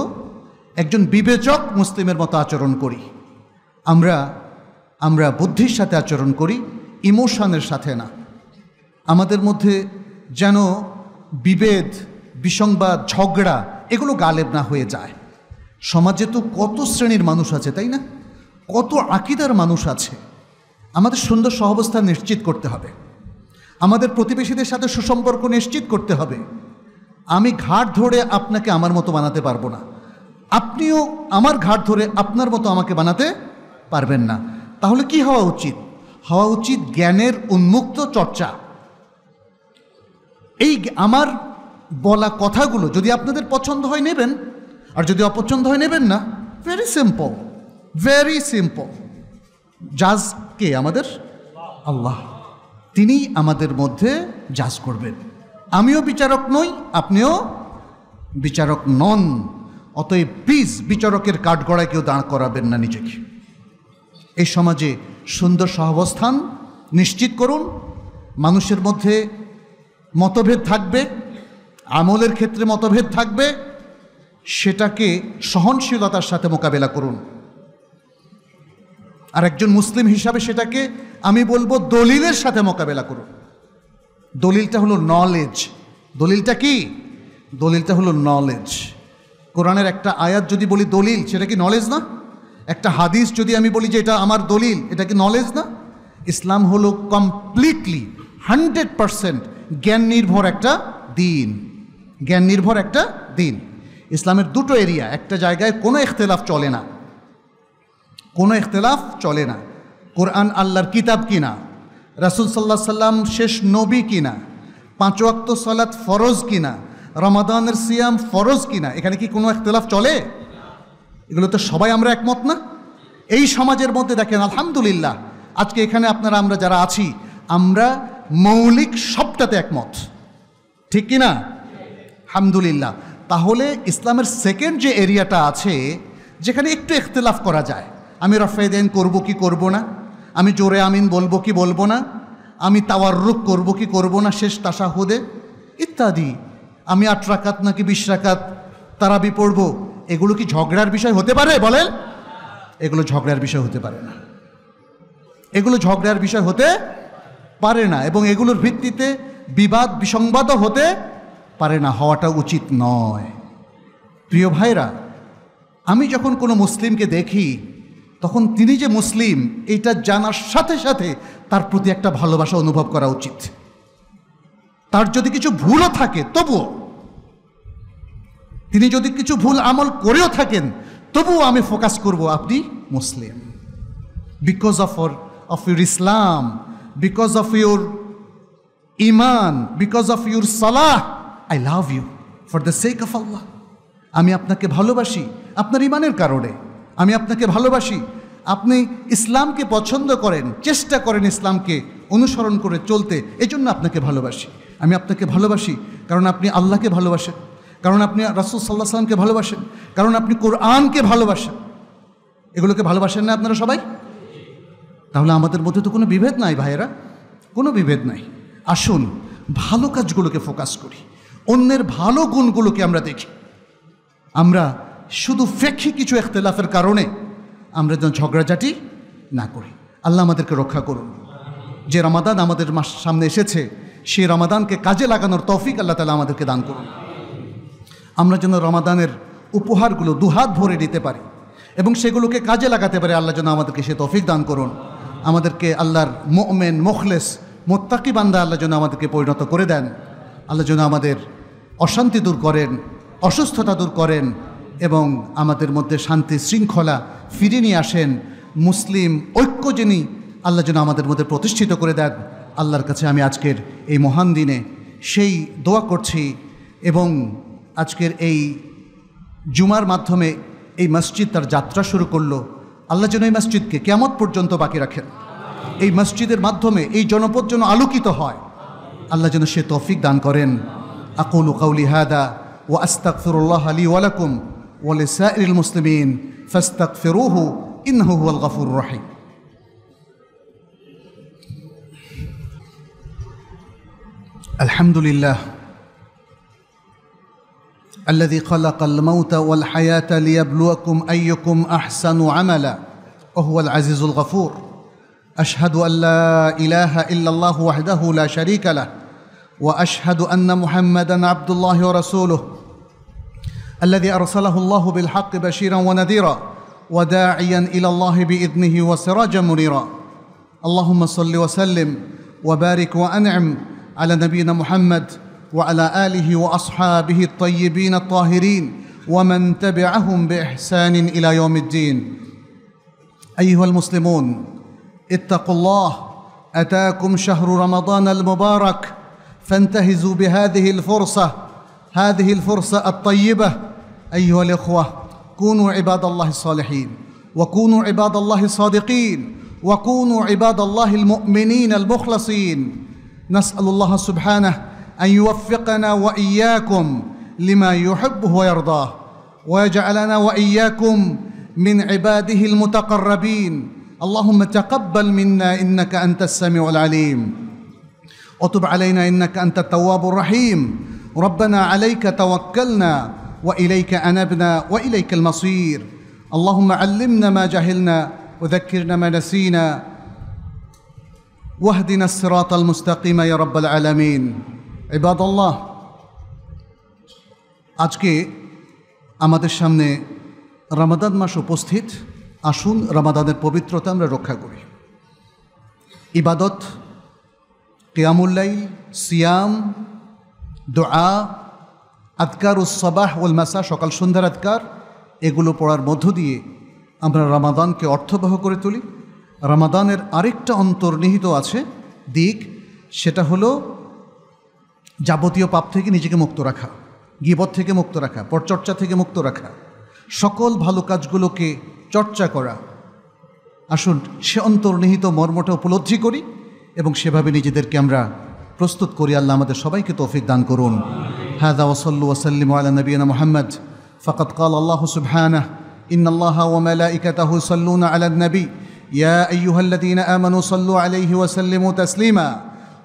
একজন বিবেচক মুসলিমের মতো আচরণ করি আমরা আমরা বুদ্ধির সাথে আচরণ করি ইমোশনের সাথে না আমাদের মধ্যে যেন বিভেদ বিসংবাদ ঝগড়া এগুলো গালেব না হয়ে যায় সমাজে তো কত শ্রেণীর মানুষ আছে তাই না কত আকিদার মানুষ আছে আমাদের সুন্দর সহবস্থা নিশ্চিত করতে হবে আমাদের প্রতিবেশীদের সাথে সুসম্পর্ক নিশ্চিত করতে হবে আমি ঘাট ধরে আপনাকে আমার মতো বানাতে পারবো না আপনিও আমার ঘাট ধরে আপনার মতো আমাকে বানাতে পারবেন না তাহলে কি হওয়া উচিত হওয়া উচিত জ্ঞানের উন্মুক্ত চর্চা এই আমার বলা কথাগুলো যদি আপনাদের পছন্দ হয় নেবেন আর যদি অপছন্দ হয় নেবেন না ভেরি সিম্পল ভেরি সিম্পল জাজ কে আমাদের আল্লাহ তিনি আমাদের মধ্যে জাজ করবেন আমিও বিচারক নই আপনিও বিচারক নন অতএব প্লিজ বিচারকের কাঠগড়ায় কেউ দাঁড় করাবেন না নিজেকে এই সমাজে সুন্দর সহাবস্থান নিশ্চিত করুন মানুষের মধ্যে মতভেদ থাকবে আমলের ক্ষেত্রে মতভেদ থাকবে সেটাকে সহনশীলতার সাথে মোকাবেলা করুন আর একজন মুসলিম হিসাবে সেটাকে আমি বলবো দলিলের সাথে মোকাবেলা করুন দলিলটা হলো নলেজ দলিলটা কি দলিলটা হলো নলেজ কোরআনের একটা আয়াত যদি বলি দলিল সেটা কি নলেজ না একটা হাদিস যদি আমি বলি যে এটা আমার দলিল এটা কি নলেজ না ইসলাম হলো কমপ্লিটলি হান্ড্রেড পারসেন্ট জ্ঞান নির্ভর একটা দিন জ্ঞান নির্ভর একটা দিন ইসলামের দুটো এরিয়া একটা জায়গায় কোনো এখতেলাফ চলে না কোনো এখতেলাফ চলে না কোরআন আল্লাহর কিতাব কিনা রাসুল সাল্লা সাল্লাম শেষ নবী কিনা পাঁচ ওয়াক্ত সালাত ফরজ কিনা রমাদানের সিয়াম ফরজ কিনা এখানে কি কোনো এখতেলাফ চলে এগুলো তো সবাই আমরা একমত না এই সমাজের মধ্যে দেখেন আলহামদুলিল্লাহ আজকে এখানে আপনারা আমরা যারা আছি আমরা মৌলিক সবটাতে একমত ঠিক কি না আলহামদুলিল্লাহ তাহলে ইসলামের সেকেন্ড যে এরিয়াটা আছে যেখানে একটু এখতলাফ করা যায় আমি রফেদেন করবো কি করব না আমি জোরে আমিন বলবো কি বলবো না আমি তাওয়ার রুখ করবো কি করবো না শেষ তাসাহুদে ইত্যাদি আমি আট রাকাত নাকি বিশ রাকাত তারাবি পড়বো এগুলো কি ঝগড়ার বিষয় হতে পারে বলেন এগুলো ঝগড়ার বিষয় হতে পারে না এগুলো ঝগড়ার বিষয় হতে পারে না এবং এগুলোর ভিত্তিতে বিবাদ বিসংবাদও হতে পারে না হওয়াটা উচিত নয় প্রিয় ভাইরা আমি যখন কোনো মুসলিমকে দেখি তখন তিনি যে মুসলিম এটা জানার সাথে সাথে তার প্রতি একটা ভালোবাসা অনুভব করা উচিত তার যদি কিছু ভুলও থাকে তবুও তিনি যদি কিছু ভুল আমল করেও থাকেন তবুও আমি ফোকাস করব আপনি Muslim because of or of your Islam because of your iman because of your salah I love you for the sake of Allah আমি আপনাকে ভালোবাসি আপনার ইমানের কারণে আমি আপনাকে ভালোবাসি আপনি ইসলামকে পছন্দ করেন চেষ্টা করেন ইসলামকে অনুসরণ করে চলতে এজন্য আপনাকে ভালোবাসি আমি আপনাকে ভালোবাসি কারণ আপনি আল্লাহকে ভালোবাসেন কারণ আপনি রাসুল সাল্লাহ সাল্লামকে ভালোবাসেন কারণ আপনি কোরআনকে ভালোবাসেন এগুলোকে ভালোবাসেন না আপনারা সবাই তাহলে আমাদের মধ্যে তো কোনো বিভেদ নাই ভাইয়েরা কোনো বিভেদ নাই আসুন ভালো কাজগুলোকে ফোকাস করি অন্যের ভালো গুণগুলোকে আমরা দেখি আমরা শুধু ফেক্ষি কিছু এখতেলাফের কারণে আমরা যেন ঝগড়াঝাটি না করি আল্লাহ আমাদেরকে রক্ষা করুন যে রামাদান আমাদের মাস সামনে এসেছে সেই রামাদানকে কাজে লাগানোর তৌফিক আল্লাহ তালা আমাদেরকে দান করুন আমরা যেন রমাদানের উপহারগুলো দুহাত ভরে নিতে পারি এবং সেগুলোকে কাজে লাগাতে পারি আল্লাহ যেন আমাদেরকে সে তফিক দান করুন আমাদেরকে আল্লাহর মোমেন মোখলেস মোত্তাকি বান্দা আল্লাহ যেন আমাদেরকে পরিণত করে দেন আল্লাহ যেন আমাদের অশান্তি দূর করেন অসুস্থতা দূর করেন এবং আমাদের মধ্যে শান্তি শৃঙ্খলা ফিরে নিয়ে আসেন মুসলিম ঐক্য যিনি আল্লাহ যেন আমাদের মধ্যে প্রতিষ্ঠিত করে দেন আল্লাহর কাছে আমি আজকের এই মহান দিনে সেই দোয়া করছি এবং আজকের এই জুমার মাধ্যমে এই মসজিদ তার যাত্রা শুরু করলো আল্লাহ যেন এই মসজিদকে কেমন পর্যন্ত বাকি রাখেন এই মসজিদের মাধ্যমে এই জনপদ যেন আলোকিত হয় আল্লাহ যেন সে তৌফিক দান করেন আকুল কাউলি হাদা ও ফিরুল্লাহ আলী ওয়ালাকুম ওয়ালে সাইল মুসলিমিন ফাস্তাক ফেরুহু ইনহু আল গাফুর রাহিম আলহামদুলিল্লাহ الذي خلق الموت والحياه ليبلوكم ايكم احسن عملا وهو العزيز الغفور اشهد ان لا اله الا الله وحده لا شريك له واشهد ان محمدا عبد الله ورسوله الذي ارسله الله بالحق بشيرا ونذيرا وداعيا الى الله باذنه وسراجا منيرا اللهم صل وسلم وبارك وانعم على نبينا محمد وعلى اله واصحابه الطيبين الطاهرين ومن تبعهم باحسان الى يوم الدين ايها المسلمون اتقوا الله اتاكم شهر رمضان المبارك فانتهزوا بهذه الفرصه هذه الفرصه الطيبه ايها الاخوه كونوا عباد الله الصالحين وكونوا عباد الله الصادقين وكونوا عباد الله المؤمنين المخلصين نسال الله سبحانه ان يوفقنا واياكم لما يحبه ويرضاه ويجعلنا واياكم من عباده المتقربين اللهم تقبل منا انك انت السميع العليم وتب علينا انك انت التواب الرحيم ربنا عليك توكلنا واليك انبنا واليك المصير اللهم علمنا ما جهلنا وذكرنا ما نسينا واهدنا الصراط المستقيم يا رب العالمين ইবাদল্লাহ আজকে আমাদের সামনে রামাদান মাস উপস্থিত আসুন রামাদানের পবিত্রতা আমরা রক্ষা করি ইবাদত কেয়ামুল্লাই সিয়াম দোয়া আতকার উসবাহ ওল মাসা সকাল সন্ধ্যার আদকার এগুলো পড়ার মধ্য দিয়ে আমরা রামাদানকে অর্থবহ করে তুলি রামাদানের আরেকটা অন্তর্নিহিত আছে দিক সেটা হলো যাবতীয় পাপ থেকে নিজেকে মুক্ত রাখা গিবত থেকে মুক্ত রাখা পরচর্চা থেকে মুক্ত রাখা সকল ভালো কাজগুলোকে চর্চা করা আসুন সে অন্তর্নিহিত মর্মটা উপলব্ধি করি এবং সেভাবে নিজেদেরকে আমরা প্রস্তুত করি আল্লাহ আমাদের সবাইকে তৌফিক দান করুন হাদা ওসল্লু ওসাল্লিম আলা নবীনা মোহাম্মদ ফকত কাল আল্লাহ সুবহানাহ إن الله وملائكته يصلون على النبي يا أيها الذين آمنوا صلوا عليه وسلموا تسليماً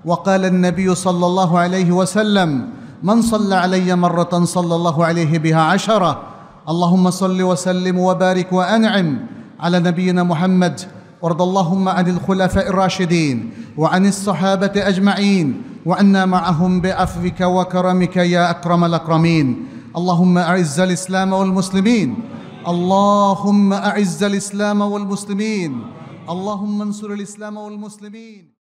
وقال النبي صلى الله عليه وسلم من صلى علي مره صلى الله عليه بها عشره اللهم صل وسلم وبارك وانعم على نبينا محمد وارض اللهم عن الخلفاء الراشدين وعن الصحابه اجمعين وعنا معهم بعفوك وكرمك يا اكرم الاكرمين اللهم اعز الاسلام والمسلمين اللهم اعز الاسلام والمسلمين اللهم انصر الاسلام والمسلمين